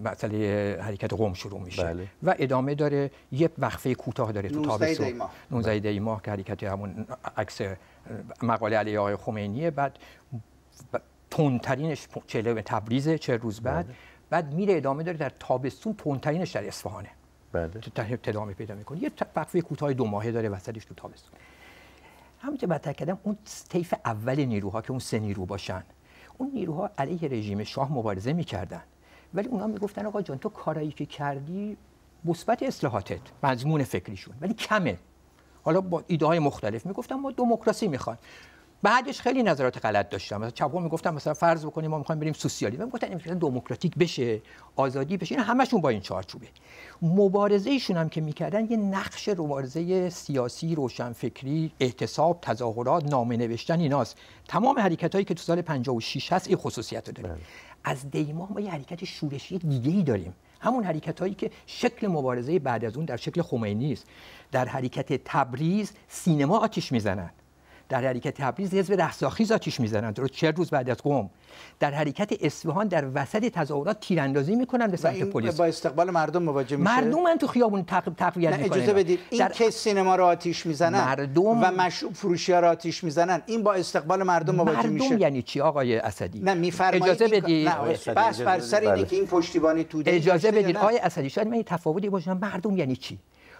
مسئله حرکت قوم شروع میشه بله. و ادامه داره یه وقفه کوتاه داره تو تابستون 19 بله. دی ماه که حرکت همون عکس مقاله علی آقای خمینیه بعد تندترینش چهل تبریزه چه روز بعد بله. بعد میره ادامه داره در تابستون تونترینش در اصفهانه بله پیدا میکنه یه وقفه کوتاه دو ماهه داره وسطش تو تابستون همونطور که بدتر کردم اون طیف اول نیروها که اون سه نیرو باشن اون نیروها علیه رژیم شاه مبارزه میکردن ولی اونا میگفتن آقا جان تو کارایی که کردی مثبت اصلاحاتت مضمون فکریشون ولی کمه حالا با ایده های مختلف میگفتن ما دموکراسی میخوایم بعدش خیلی نظرات غلط داشتم مثلا چپو میگفتم مثلا فرض بکنیم ما میخوایم بریم سوسیالیسم من گفتن این دموکراتیک بشه آزادی بشه این همشون با این چارچوبه مبارزه ایشون هم که میکردن یه نقش مبارزه سیاسی روشنفکری احتساب تظاهرات نامه نوشتن ایناست تمام حرکت هایی که تو سال 56 هست این خصوصیت رو داره بله. از دیما ما یه حرکت شورشی دیگه ای داریم همون حرکت هایی که شکل مبارزه بعد از اون در شکل خمینی است در حرکت تبریز سینما آتیش میزنند در حرکت تبریز حزب رستاخیز آتیش میزنن درست چه روز بعد از قم در حرکت اصفهان در وسط تظاهرات تیراندازی میکنن به سمت پلیس با استقبال مردم مواجه میشه مردم من تو خیابون تق... میکنن اجازه بدید این در... که سینما رو آتیش میزنن مردم و مشروب فروشی ها رو آتیش میزنن این با استقبال مردم مواجه میشه مردم یعنی چی آقای اسدی نه میفرمایید اجازه بدید این... بس بر سر اینه بله. که این پشتیبانی تو اجازه بدید آقای اسدی شاید من تفاوتی باشه مردم یعنی چی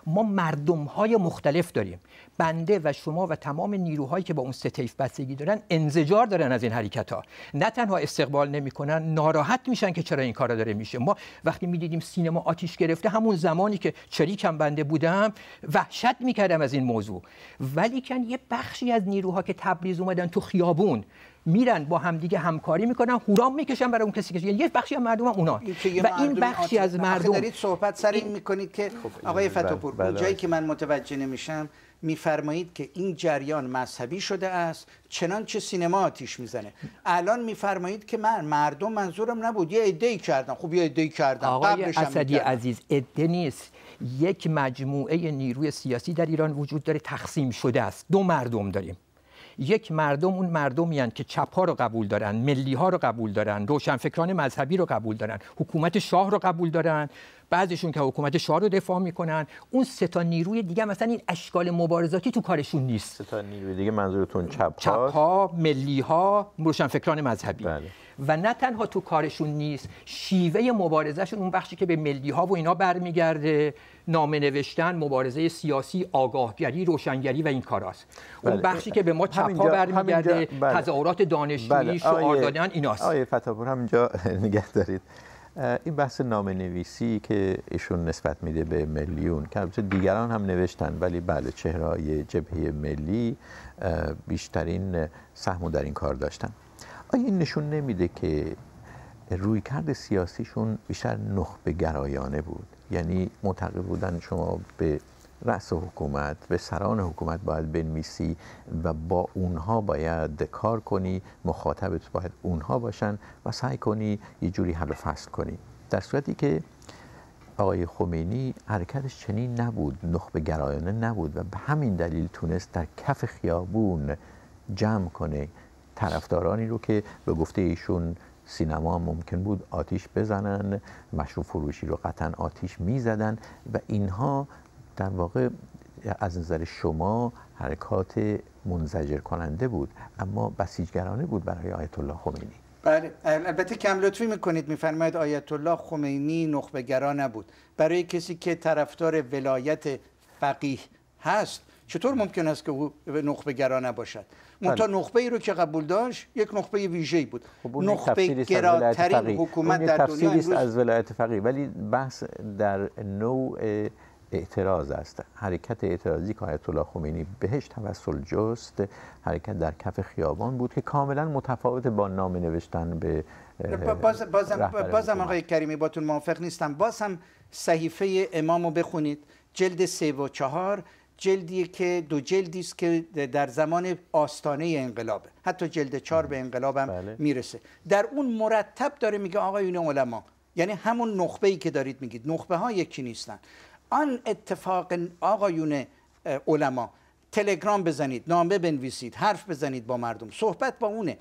ما مردم های مختلف داریم بنده و شما و تمام نیروهایی که با اون ستیف بستگی دارن انزجار دارن از این حرکت ها نه تنها استقبال نمیکنن ناراحت میشن که چرا این کارا داره میشه ما وقتی دیدیم سینما آتیش گرفته همون زمانی که چریکم بنده بودم وحشت میکردم از این موضوع ولی کن یه بخشی از نیروها که تبریز اومدن تو خیابون میرن با همدیگه همکاری میکنن هورا میکشن برای اون کسی که یعنی یه بخشی از مردم هم اونا و این بخشی از مردم دارید صحبت سر این میکنید که خب، آقای بله، بله، فتوپور بله. جایی که من متوجه نمیشم میفرمایید که این جریان مذهبی شده است چنان چه سینما آتیش میزنه الان میفرمایید که من مردم منظورم نبود یه ای کردم خب یه عده‌ای کردم آقای اسدی عزیز ایده نیست یک مجموعه نیروی سیاسی در ایران وجود داره تقسیم شده است دو مردم داریم یک مردم اون مردمی هن که چپ ها رو قبول دارن ملی ها رو قبول دارن روشنفکران مذهبی رو قبول دارن حکومت شاه رو قبول دارن بعضیشون که حکومت شاه رو دفاع میکنن اون سه تا نیروی دیگه مثلا این اشکال مبارزاتی تو کارشون نیست سه تا نیروی دیگه منظورتون چپ ها چپ ها ملی ها مذهبی بله. و نه تنها تو کارشون نیست شیوه مبارزهشون اون بخشی که به ملی ها و اینا برمیگرده نامه نوشتن مبارزه سیاسی آگاهگری روشنگری و این کاراست اون بله. بخشی که به ما چپ ها برمیگرده بله. تظاهرات دانشجویی بله. شعار دادن ایناست آیه فتاپور همینجا نگه دارید این بحث نام نویسی که ایشون نسبت میده به میلیون که البته دیگران هم نوشتن ولی بله چهره های جبهه ملی بیشترین سهمو در این کار داشتن آیا این نشون نمیده که رویکرد سیاسیشون بیشتر نخبه گرایانه بود یعنی معتقد بودن شما به رأس حکومت به سران حکومت باید بنویسی و با اونها باید کار کنی مخاطبت باید اونها باشن و سعی کنی یه جوری حل و فصل کنی در صورتی که آقای خمینی حرکتش چنین نبود نخبه گرایانه نبود و به همین دلیل تونست در کف خیابون جمع کنه طرفدارانی رو که به گفته ایشون سینما ممکن بود آتیش بزنن مشروب فروشی رو قطعا آتیش میزدن و اینها در واقع از نظر شما حرکات منزجر کننده بود اما بسیجگرانه بود برای آیت الله خمینی بله البته کم لطفی میکنید میفرماید آیت الله خمینی نخبگران نبود برای کسی که طرفدار ولایت فقیه هست چطور ممکن است که او نخبه گرا نباشد بله. تا نخبه ای رو که قبول داشت یک نخبه ویژه‌ای بود خب نخبه گراترین حکومت در دنیا امروز از ولایت فقیه ولی بحث در نوع اعتراض است حرکت اعتراضی که آیت الله خمینی بهش توسل جست حرکت در کف خیابان بود که کاملا متفاوت با نام نوشتن به باز بازم, بازم آقای کریمی باتون موافق نیستم بازم صحیفه امام بخونید جلد سه و چهار جلدی که دو جلدی است که در زمان آستانه انقلاب، حتی جلد چهار به انقلابم بله. میرسه در اون مرتب داره میگه آقای این علما یعنی همون نخبه ای که دارید میگید نخبه ها یکی نیستن آن اتفاق آقایون علما تلگرام بزنید نامه بنویسید حرف بزنید با مردم صحبت با اونه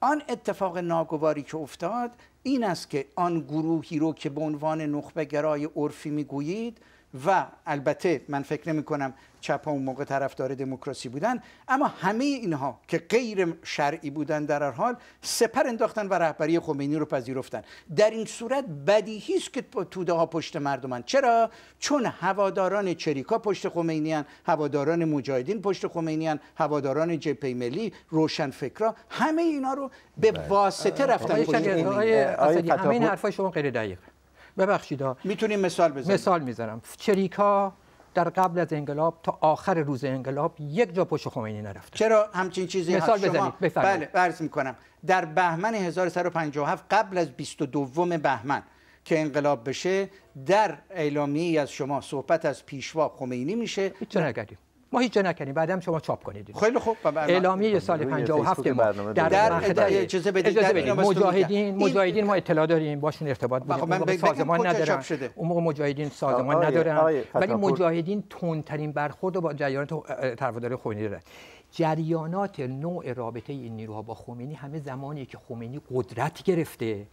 آن اتفاق ناگواری که افتاد این است که آن گروهی رو که به عنوان گرای عرفی میگویید و البته من فکر نمی کنم چپ ها اون موقع طرفدار دموکراسی بودن اما همه اینها که غیر شرعی بودن در هر حال سپر انداختن و رهبری خمینی رو پذیرفتن در این صورت بدیهی است که توده ها پشت مردمن چرا چون هواداران چریکا پشت خمینی هن، هواداران مجاهدین پشت خمینی هن، هواداران جبهه ملی روشنفکرا همه اینا رو به بله. واسطه رفتن آقای همین حرفای شما غیر ببخشید میتونیم مثال بزنیم مثال میذارم. چریکا در قبل از انقلاب تا آخر روز انقلاب یک جا پشت خمینی نرفت چرا همچین چیزی مثال هست بله عرض میکنم در بهمن 1357 قبل از 22 بهمن که انقلاب بشه در اعلامیه از شما صحبت از پیشوا خمینی میشه چه گردیم ما هیچ جا نکنیم بعدم شما چاپ کنید خیلی خوب اعلامیه سال 57 ما در در اجازه بدید مجاهدین مجاهدین ما اطلاع داریم باشون ارتباط بود خب، من سازمان ندارم اون مجاهدین سازمان ندارن ولی مجاهدین تندترین برخورد با جریانات طرفدار خمینی دارن جریانات نوع رابطه این نیروها با خمینی همه زمانی که خمینی قدرت گرفته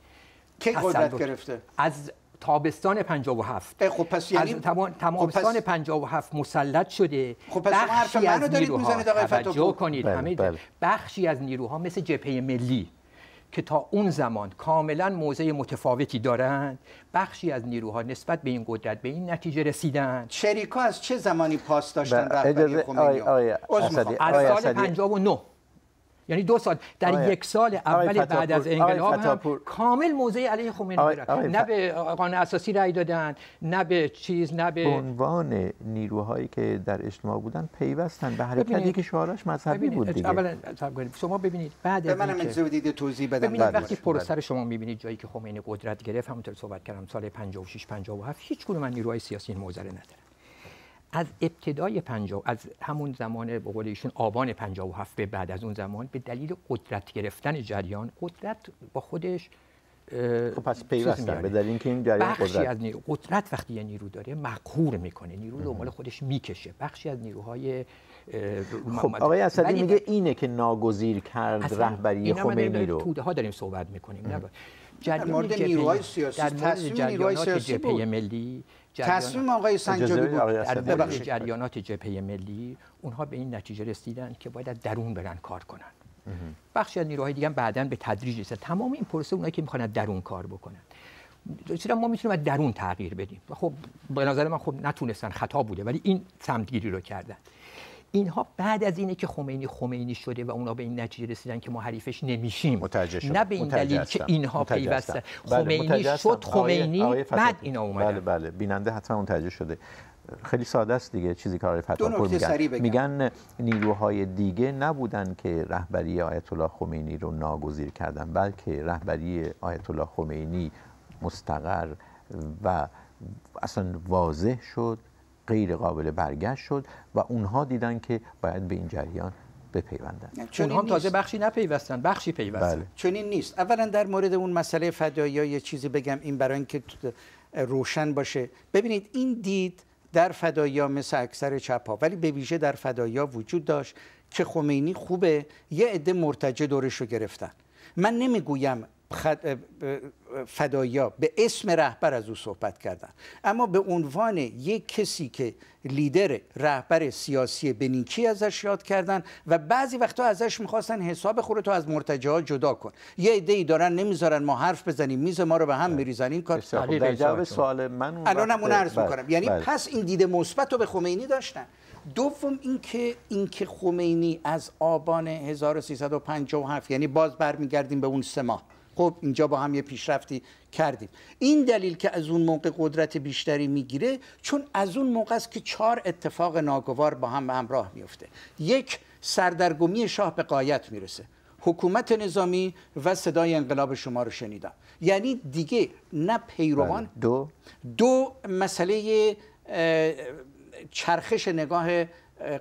که قدرت گرفته از تابستان 57 خب پس یعنی از تمام خب، تابستان 57 مسلط شده خب پس شما حرف منو دارید میزنید آقای فتوپور کنید بله، بله. بخشی از نیروها مثل جبهه ملی که تا اون زمان کاملا موضع متفاوتی دارند بخشی از نیروها نسبت به این قدرت به این نتیجه رسیدن شریکا از چه زمانی پاس داشتن رهبری خمینی از سال 59 یعنی دو سال در آه یک سال اول بعد از انقلاب هم کامل موزه علیه خمینی آه نه به قانون اساسی رأی دادن نه به چیز نه به عنوان نیروهایی که در اجتماع بودن پیوستن به حرکتی که شعارش مذهبی بود دیگه اولا شما ببینید بعد از منم دیده توضیح بدم ببینید بله. وقتی سر شما میبینید جایی که خمینی قدرت گرفت همونطور صحبت کردم سال 56 57 هیچ کدوم از نیروهای سیاسی این موزله نداره از ابتدای پنجا از همون زمان به قول ایشون آبان 57 به بعد از اون زمان به دلیل قدرت گرفتن جریان قدرت با خودش خب پس پیوستن به دلیل اینکه این جریان قدرت از نیرو قدرت وقتی یه نیرو داره مقهور میکنه نیرو رو مال خودش میکشه بخشی از نیروهای خب آقای اسدی میگه اینه که ناگزیر کرد رهبری خمینی رو توده ها داریم صحبت میکنیم نه جریان نیروهای سیاسی تصویر نیروهای سیاسی جبهه ملی تصمیم آقای سنجابی بود در جریانات جبهه ملی اونها به این نتیجه رسیدن که باید از درون برن کار کنن بخشی از نیروهای دیگه بعدا به تدریج رسید تمام این پروسه اونایی که میخوان درون کار بکنن چرا ما میتونیم از درون تغییر بدیم خب به نظر من خب نتونستن خطا بوده ولی این سمتگیری رو کردن اینها بعد از اینه که خمینی خمینی شده و اونا به این نتیجه رسیدن که ما حریفش نمیشیم نه به این دلیل که اینها پیوسته بله، خمینی شد خمینی بعد اینا اومدن بله بله بیننده حتما متوجه شده خیلی ساده است دیگه چیزی که آقای فتاپور میگن میگن نیروهای دیگه نبودن که رهبری آیت الله خمینی رو ناگزیر کردن بلکه رهبری آیت الله خمینی مستقر و اصلا واضح شد غیر قابل برگشت شد و اونها دیدن که باید به این جریان بپیوندن چون هم تازه بخشی نپیوستن بخشی پیوستن بله. چون این نیست اولا در مورد اون مسئله فدایی یه چیزی بگم این برای اینکه روشن باشه ببینید این دید در فدایی مثل اکثر چپ ها ولی به ویژه در فدایا وجود داشت که خمینی خوبه یه عده مرتجه دورش رو گرفتن من نمیگویم فدایا به اسم رهبر از او صحبت کردن اما به عنوان یک کسی که لیدر رهبر سیاسی بنیکی ازش یاد کردن و بعضی وقتا ازش میخواستن حساب تو از ها جدا کن یه ایده ای دارن نمیذارن ما حرف بزنیم میز ما رو به هم بله. میریزن این کار در جواب سوال من اون عرض بله. میکنم یعنی بله. پس این دید مثبت رو به خمینی داشتن دوم اینکه اینکه خمینی از آبان 1357 یعنی باز برمیگردیم به اون سه ماه خب اینجا با هم یه پیشرفتی کردیم این دلیل که از اون موقع قدرت بیشتری میگیره چون از اون موقع است که چهار اتفاق ناگوار با هم همراه میفته یک سردرگمی شاه به قایت میرسه حکومت نظامی و صدای انقلاب شما رو شنیدم یعنی دیگه نه پیروان بله. دو دو مسئله چرخش نگاه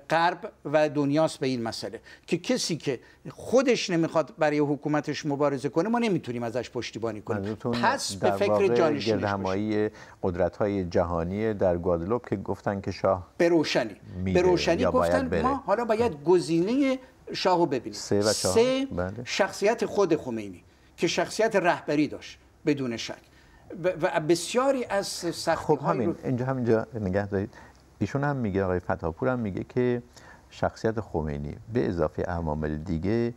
غرب و دنیاست به این مسئله که کسی که خودش نمیخواد برای حکومتش مبارزه کنه ما نمیتونیم ازش پشتیبانی کنیم یعنی پس به فکر جانشینش همایی قدرت های جهانی در گوادلوب که گفتن که شاه به روشنی به روشنی گفتن ما حالا باید گزینه شاهو ببینیم سه, سه بله. شخصیت خود خمینی که شخصیت رهبری داشت بدون شک و بسیاری از سختی خب همین رو... اینجا همینجا نگه دارید ایشون هم میگه آقای فتاپور هم میگه که شخصیت خمینی به اضافه اعمال دیگه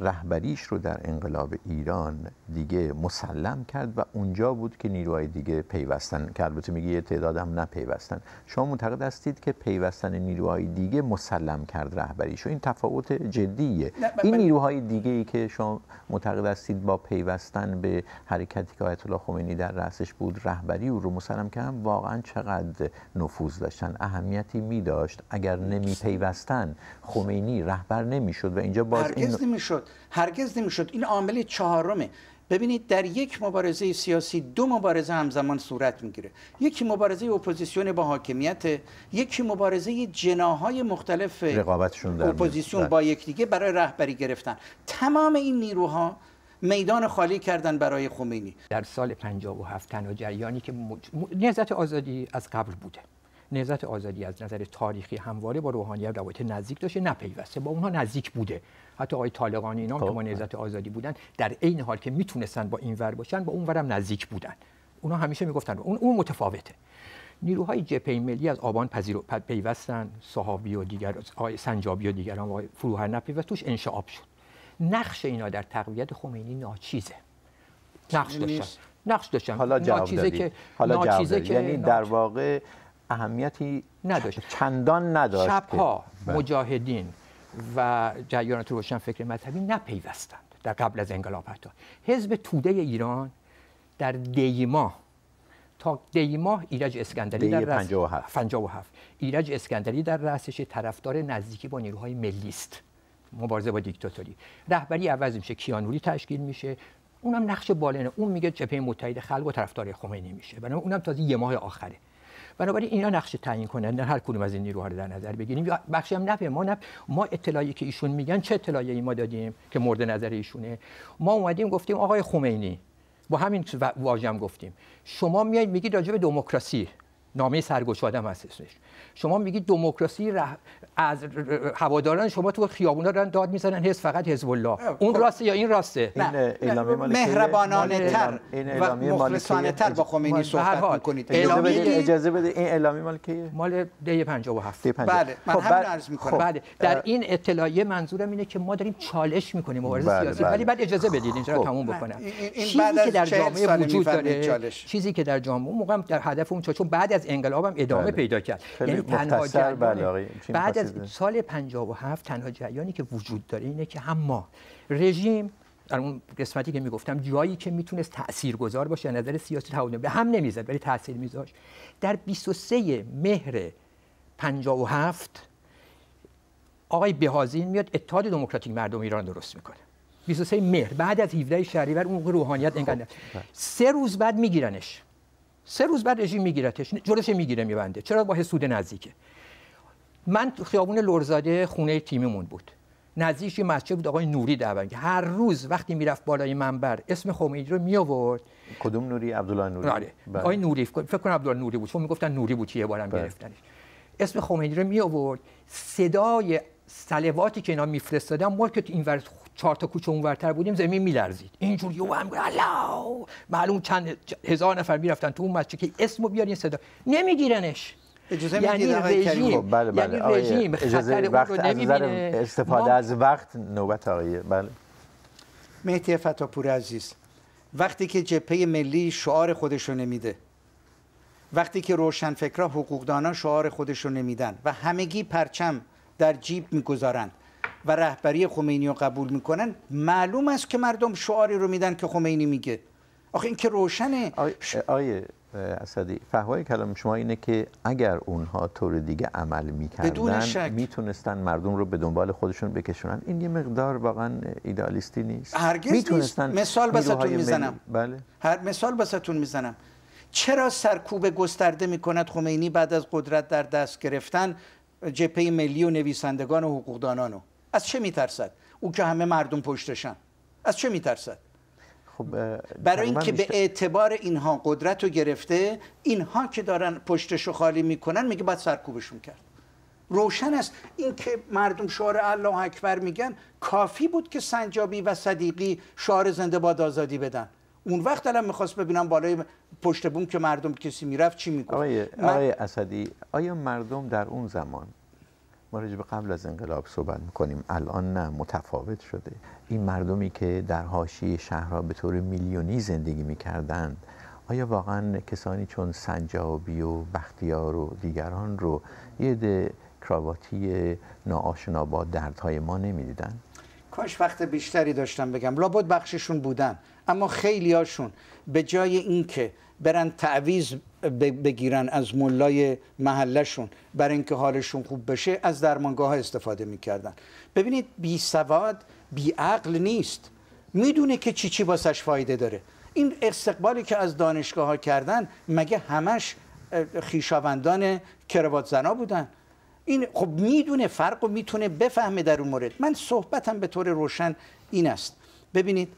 رهبریش رو در انقلاب ایران دیگه مسلم کرد و اونجا بود که نیروهای دیگه پیوستن که البته میگه یه تعداد هم نپیوستن شما معتقد هستید که پیوستن نیروهای دیگه مسلم کرد رهبریش و این تفاوت جدیه این نیروهای دیگه ای که شما معتقد هستید با پیوستن به حرکتی که آیت الله خمینی در رأسش بود رهبری او رو مسلم کردن واقعا چقدر نفوذ داشتن اهمیتی می داشت اگر نمی پیوستن خمینی رهبر نمیشد و اینجا باز این... نمیشد هرگز نمیشد این عامل چهارمه ببینید در یک مبارزه سیاسی دو مبارزه همزمان صورت میگیره یکی مبارزه اپوزیسیون با حاکمیت یکی مبارزه جناهای مختلف رقابتشون در اپوزیسیون بله. با یکدیگه برای رهبری گرفتن تمام این نیروها میدان خالی کردن برای خمینی در سال 57 تنها جریانی که مج... آزادی از قبل بوده نهضت آزادی از نظر تاریخی همواره با روحانیت روابط نزدیک داشته نپیوسته با اونها نزدیک بوده حتی آقای طالقانی اینا که مانع خب. آزادی بودن در عین حال که میتونستن با این ور باشن با اون ورم نزدیک بودن اونا همیشه میگفتن اون اون متفاوته نیروهای جبهه ملی از آبان پذیرو پیوستن صحابی و دیگر آقای سنجابی و دیگران آقای فروهر نپیوست توش انشعاب شد نقش اینا در تقویت خمینی ناچیزه نقش یعنی داشتن نقش داشتن حالا جواب که حالا ناچیزه که یعنی در واقع اهمیتی نداشت چندان نداشت شبها بله. مجاهدین و جریانات روشن فکر مذهبی نپیوستند در قبل از انقلاب حتی حزب توده ایران در دیما تا دیما ایرج اسکندری در رأس 57. ایرج اسکندری در رأسش طرفدار نزدیکی با نیروهای ملیست مبارزه با دیکتاتوری رهبری عوض میشه کیانوری تشکیل میشه اونم نقش بالنه، اون میگه جبهه متحد خلق و طرفدار خمینی میشه بنابراین اونم تازه یه ماه آخره بنابراین اینا نقش تعیین کننده هر کدوم از این نیروها رو در نظر بگیریم یا بخشی هم نفه ما ما اطلاعی که ایشون میگن چه اطلاعی ما دادیم که مورد نظر ایشونه ما اومدیم گفتیم آقای خمینی با همین واژم گفتیم شما میایید میگید راجع به دموکراسی نامه هم هستش شما میگید دموکراسی رح... از هواداران شما تو خیابونا دارن داد میزنن حس فقط حزب الله خب. اون راسته یا این راسته این بله. مهربانانه تر و مخلصانه تر با خمینی صحبت میکنید اجازه بده این اعلامیه مال کیه مال دی 57 بله من خب، همین عرض میکنم بله در این اطلاعیه منظورم اینه که ما داریم چالش میکنیم مبارزه بله، سیاسی بله. ولی بعد اجازه بدید اینجا رو خب. تموم بکنم چیزی که در جامعه وجود داره چیزی که در جامعه موقع در هدف اون چون بعد از انقلاب هم ادامه بله. پیدا کرد یعنی تنها بله، جریان آره، بعد از سال 57 تنها جریانی که وجود داره اینه که هم ما رژیم در اون قسمتی که میگفتم جایی که میتونست تاثیرگذار باشه از نظر سیاسی تحول به هم نمیزد ولی تاثیر میذاشت در 23 مهر 57 آقای بهازین میاد اتحاد دموکراتیک مردم ایران درست میکنه 23 مهر بعد از 17 شهریور اون روحانیت خب، انقدر بله. سه روز بعد میگیرنش سه روز بعد رژیم میگیرتش جلوش میگیره میبنده چرا با حسود نزدیکه من خیابون لورزاده خونه تیممون بود نزدیکش مسجد بود آقای نوری دعوانگ هر روز وقتی میرفت بالای منبر اسم خمینی رو می آورد کدوم نوری عبدالله نوری آره بله. آقای نوری فکر کنم عبدالله نوری بود چون میگفتن نوری بود یه بارم بله. گرفتنش اسم خمینی رو می آورد صدای سلواتی که اینا میفرستادن ما که اینور چهار تا کوچه اونورتر بودیم زمین میلرزید اینجوری و هم الله معلوم چند هزار نفر میرفتن تو اون مسجد که اسمو بیارین صدا نمیگیرنش اجازه یعنی رژیم بله بله یعنی بله. رژیم اجازه وقت از استفاده از وقت نوبت آقای بله مهدی فتاپور عزیز وقتی که جبهه ملی شعار خودشو نمیده وقتی که روشن حقوق حقوقدانا شعار خودشو نمیدن و همگی پرچم در جیب میگذارند و رهبری خمینی رو قبول میکنن معلوم است که مردم شعاری رو میدن که خمینی میگه آخه این که روشنه آیه اسدی فهوای کلام شما اینه که اگر اونها طور دیگه عمل میکردن میتونستن مردم رو به دنبال خودشون بکشونن این یه مقدار واقعا ایدالیستی نیست هرگز نیست. مثال بساتون میزنم بله هر مثال بساتون میزنم چرا سرکوب گسترده میکند خمینی بعد از قدرت در دست گرفتن جپه ملی و نویسندگان و حقوقدانانو از چه میترسد او که همه مردم پشتشن از چه میترسد خب برای اینکه به اعتبار اینها قدرت رو گرفته اینها که دارن رو خالی میکنن میگه باید سرکوبشون کرد روشن است اینکه مردم شعار الله اکبر میگن کافی بود که سنجابی و صدیقی شعار زنده باد آزادی بدن اون وقت الان میخواست ببینم بالای پشت بوم که مردم کسی میرفت چی میکنه آقای, آقای اسدی آیا مردم در اون زمان ما راجع قبل از انقلاب صحبت میکنیم الان نه متفاوت شده این مردمی که در حاشیه شهرها به طور میلیونی زندگی میکردند آیا واقعا کسانی چون سنجابی و بختیار و دیگران رو یه ده کراواتی ناآشنا با دردهای ما نمیدیدن کاش وقت بیشتری داشتم بگم لابد بخششون بودن اما خیلی هاشون به جای اینکه برن تعویز بگیرن از ملای محلشون برای اینکه حالشون خوب بشه از درمانگاه استفاده میکردن ببینید بی سواد بی نیست میدونه که چی چی باسش فایده داره این استقبالی که از دانشگاه ها کردن مگه همش خیشاوندان کروات زنا بودن این خب میدونه فرق و میتونه بفهمه در اون مورد من صحبتم به طور روشن این است ببینید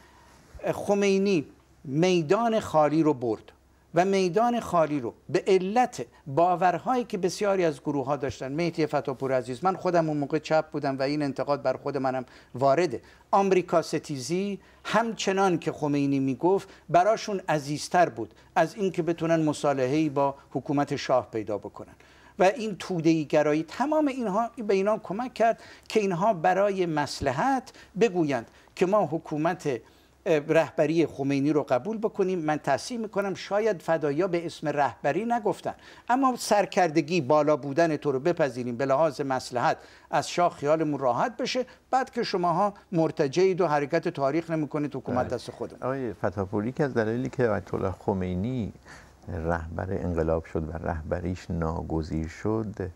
خمینی میدان خالی رو برد و میدان خالی رو به علت باورهایی که بسیاری از گروه ها داشتن مهدی فتاپور عزیز من خودم اون موقع چپ بودم و این انتقاد بر خود منم وارده آمریکا ستیزی همچنان که خمینی میگفت براشون عزیزتر بود از اینکه بتونن ای با حکومت شاه پیدا بکنن و این توده گرایی تمام اینها به اینا کمک کرد که اینها برای مسلحت بگویند که ما حکومت رهبری خمینی رو قبول بکنیم من تصحیح میکنم شاید فدایا به اسم رهبری نگفتن اما سرکردگی بالا بودن تو رو بپذیریم به لحاظ مسلحت از شاه خیالمون راحت بشه بعد که شماها مرتجعید و حرکت تاریخ نمیکنید حکومت بله. دست خودم آقای فتاپوری که از دلایلی که آیت خمینی رهبر انقلاب شد و رهبریش ناگزیر شد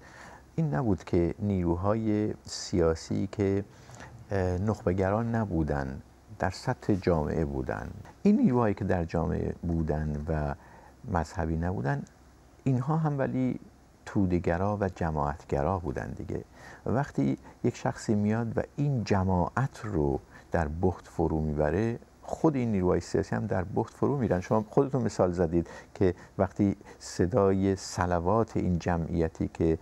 این نبود که نیروهای سیاسی که نخبگران نبودن در سطح جامعه بودن این نیروهایی که در جامعه بودن و مذهبی نبودن اینها هم ولی تودگرا و جماعتگرا بودن دیگه وقتی یک شخصی میاد و این جماعت رو در بخت فرو میبره خود این نیروهای سیاسی هم در بخت فرو میرن شما خودتون مثال زدید که وقتی صدای سلوات این جمعیتی که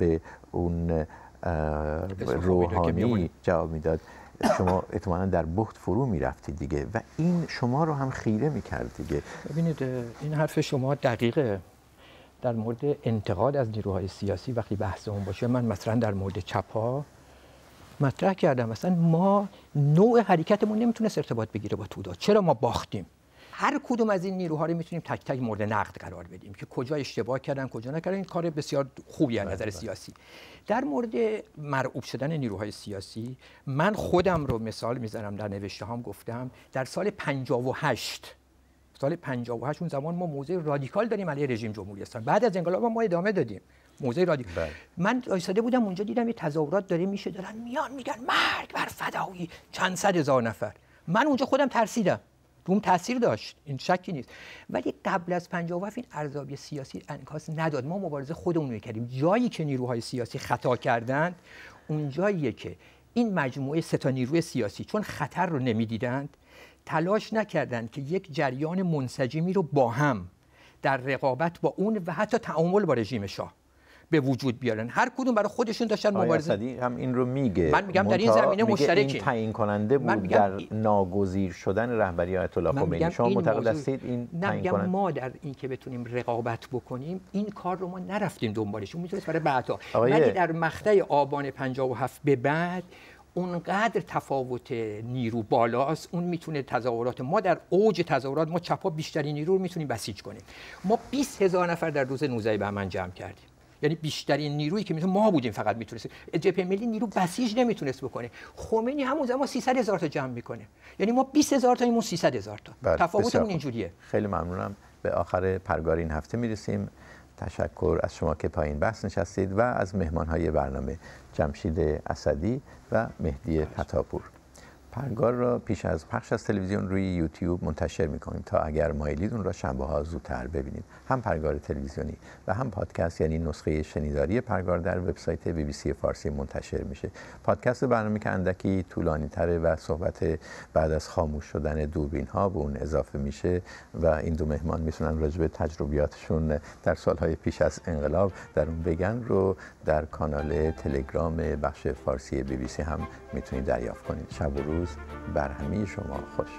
به اون روحانی جواب میداد شما احتمالا در بخت فرو می دیگه و این شما رو هم خیره می کرد دیگه ببینید این حرف شما دقیقه در مورد انتقاد از نیروهای سیاسی وقتی بحث باشه من مثلا در مورد چپ مطرح کردم مثلا ما نوع حرکتمون نمیتونست ارتباط بگیره با تودا چرا ما باختیم هر کدوم از این نیروها رو میتونیم تک تک مورد نقد قرار بدیم که کجا اشتباه کردن کجا نکردن این کار بسیار خوبی از بله، نظر بله. سیاسی در مورد مرعوب شدن نیروهای سیاسی من خودم رو مثال میزنم در نوشته هم گفتم در سال 58 سال 58 اون زمان ما موزه رادیکال داریم علیه رژیم جمهوری اسلامی بعد از انقلاب ما ادامه دادیم موزه رادیکال بله. من ایستاده بودم اونجا دیدم یه تظاهرات داره میشه دارن میان میگن مرگ بر فدایی چند صد هزار نفر من اونجا خودم ترسیدم روم تاثیر داشت این شکی نیست ولی قبل از 57 این ارزابی سیاسی انکاس نداد ما مبارزه خودمون کردیم جایی که نیروهای سیاسی خطا کردند اون جاییه که این مجموعه ستا نیروی سیاسی چون خطر رو نمیدیدند تلاش نکردند که یک جریان منسجمی رو با هم در رقابت با اون و حتی تعامل با رژیم شاه به وجود بیارن هر کدوم برای خودشون داشتن مبارزه هم این رو میگه من میگم در این زمینه مشترکه این تعیین کننده بود من در ناگزیر شدن رهبری آیت الله خمینی شما معتقد هستید این تعیین کننده ما در این که بتونیم رقابت بکنیم این کار رو ما نرفتیم دنبالش اون میتونست برای بعدا ولی در مقطع آبان 57 به بعد اونقدر تفاوت نیرو بالاست اون میتونه تظاهرات ما در اوج تظاهرات ما چپا بیشترین نیرو رو میتونیم بسیج کنیم ما 20 هزار نفر در روز 19 بهمن جمع کردیم یعنی بیشترین نیرویی که میتونه ما بودیم فقط میتونست جبهه ملی نیرو بسیج نمیتونست بکنه خمینی همون زمان 300 هزار تا جمع میکنه یعنی ما 20 هزار تا اون 300 هزار تا تفاوتمون اینجوریه خیلی ممنونم به آخر پرگار این هفته میرسیم تشکر از شما که پایین بحث نشستید و از مهمان های برنامه جمشید اسدی و مهدی بله. پتاپور پرگار را پیش از پخش از تلویزیون روی یوتیوب منتشر میکنیم تا اگر مایلید اون را شنبه ها زودتر ببینید هم پرگار تلویزیونی و هم پادکست یعنی نسخه شنیداری پرگار در وبسایت بی بی سی فارسی منتشر میشه پادکست برنامه که اندکی طولانی تره و صحبت بعد از خاموش شدن دوربین ها به اون اضافه میشه و این دو مهمان میتونن راجع تجربیاتشون در سالهای پیش از انقلاب در اون بگن رو در کانال تلگرام بخش فارسی بی بی سی هم میتونید دریافت کنید شب و روز روز بر شما خوش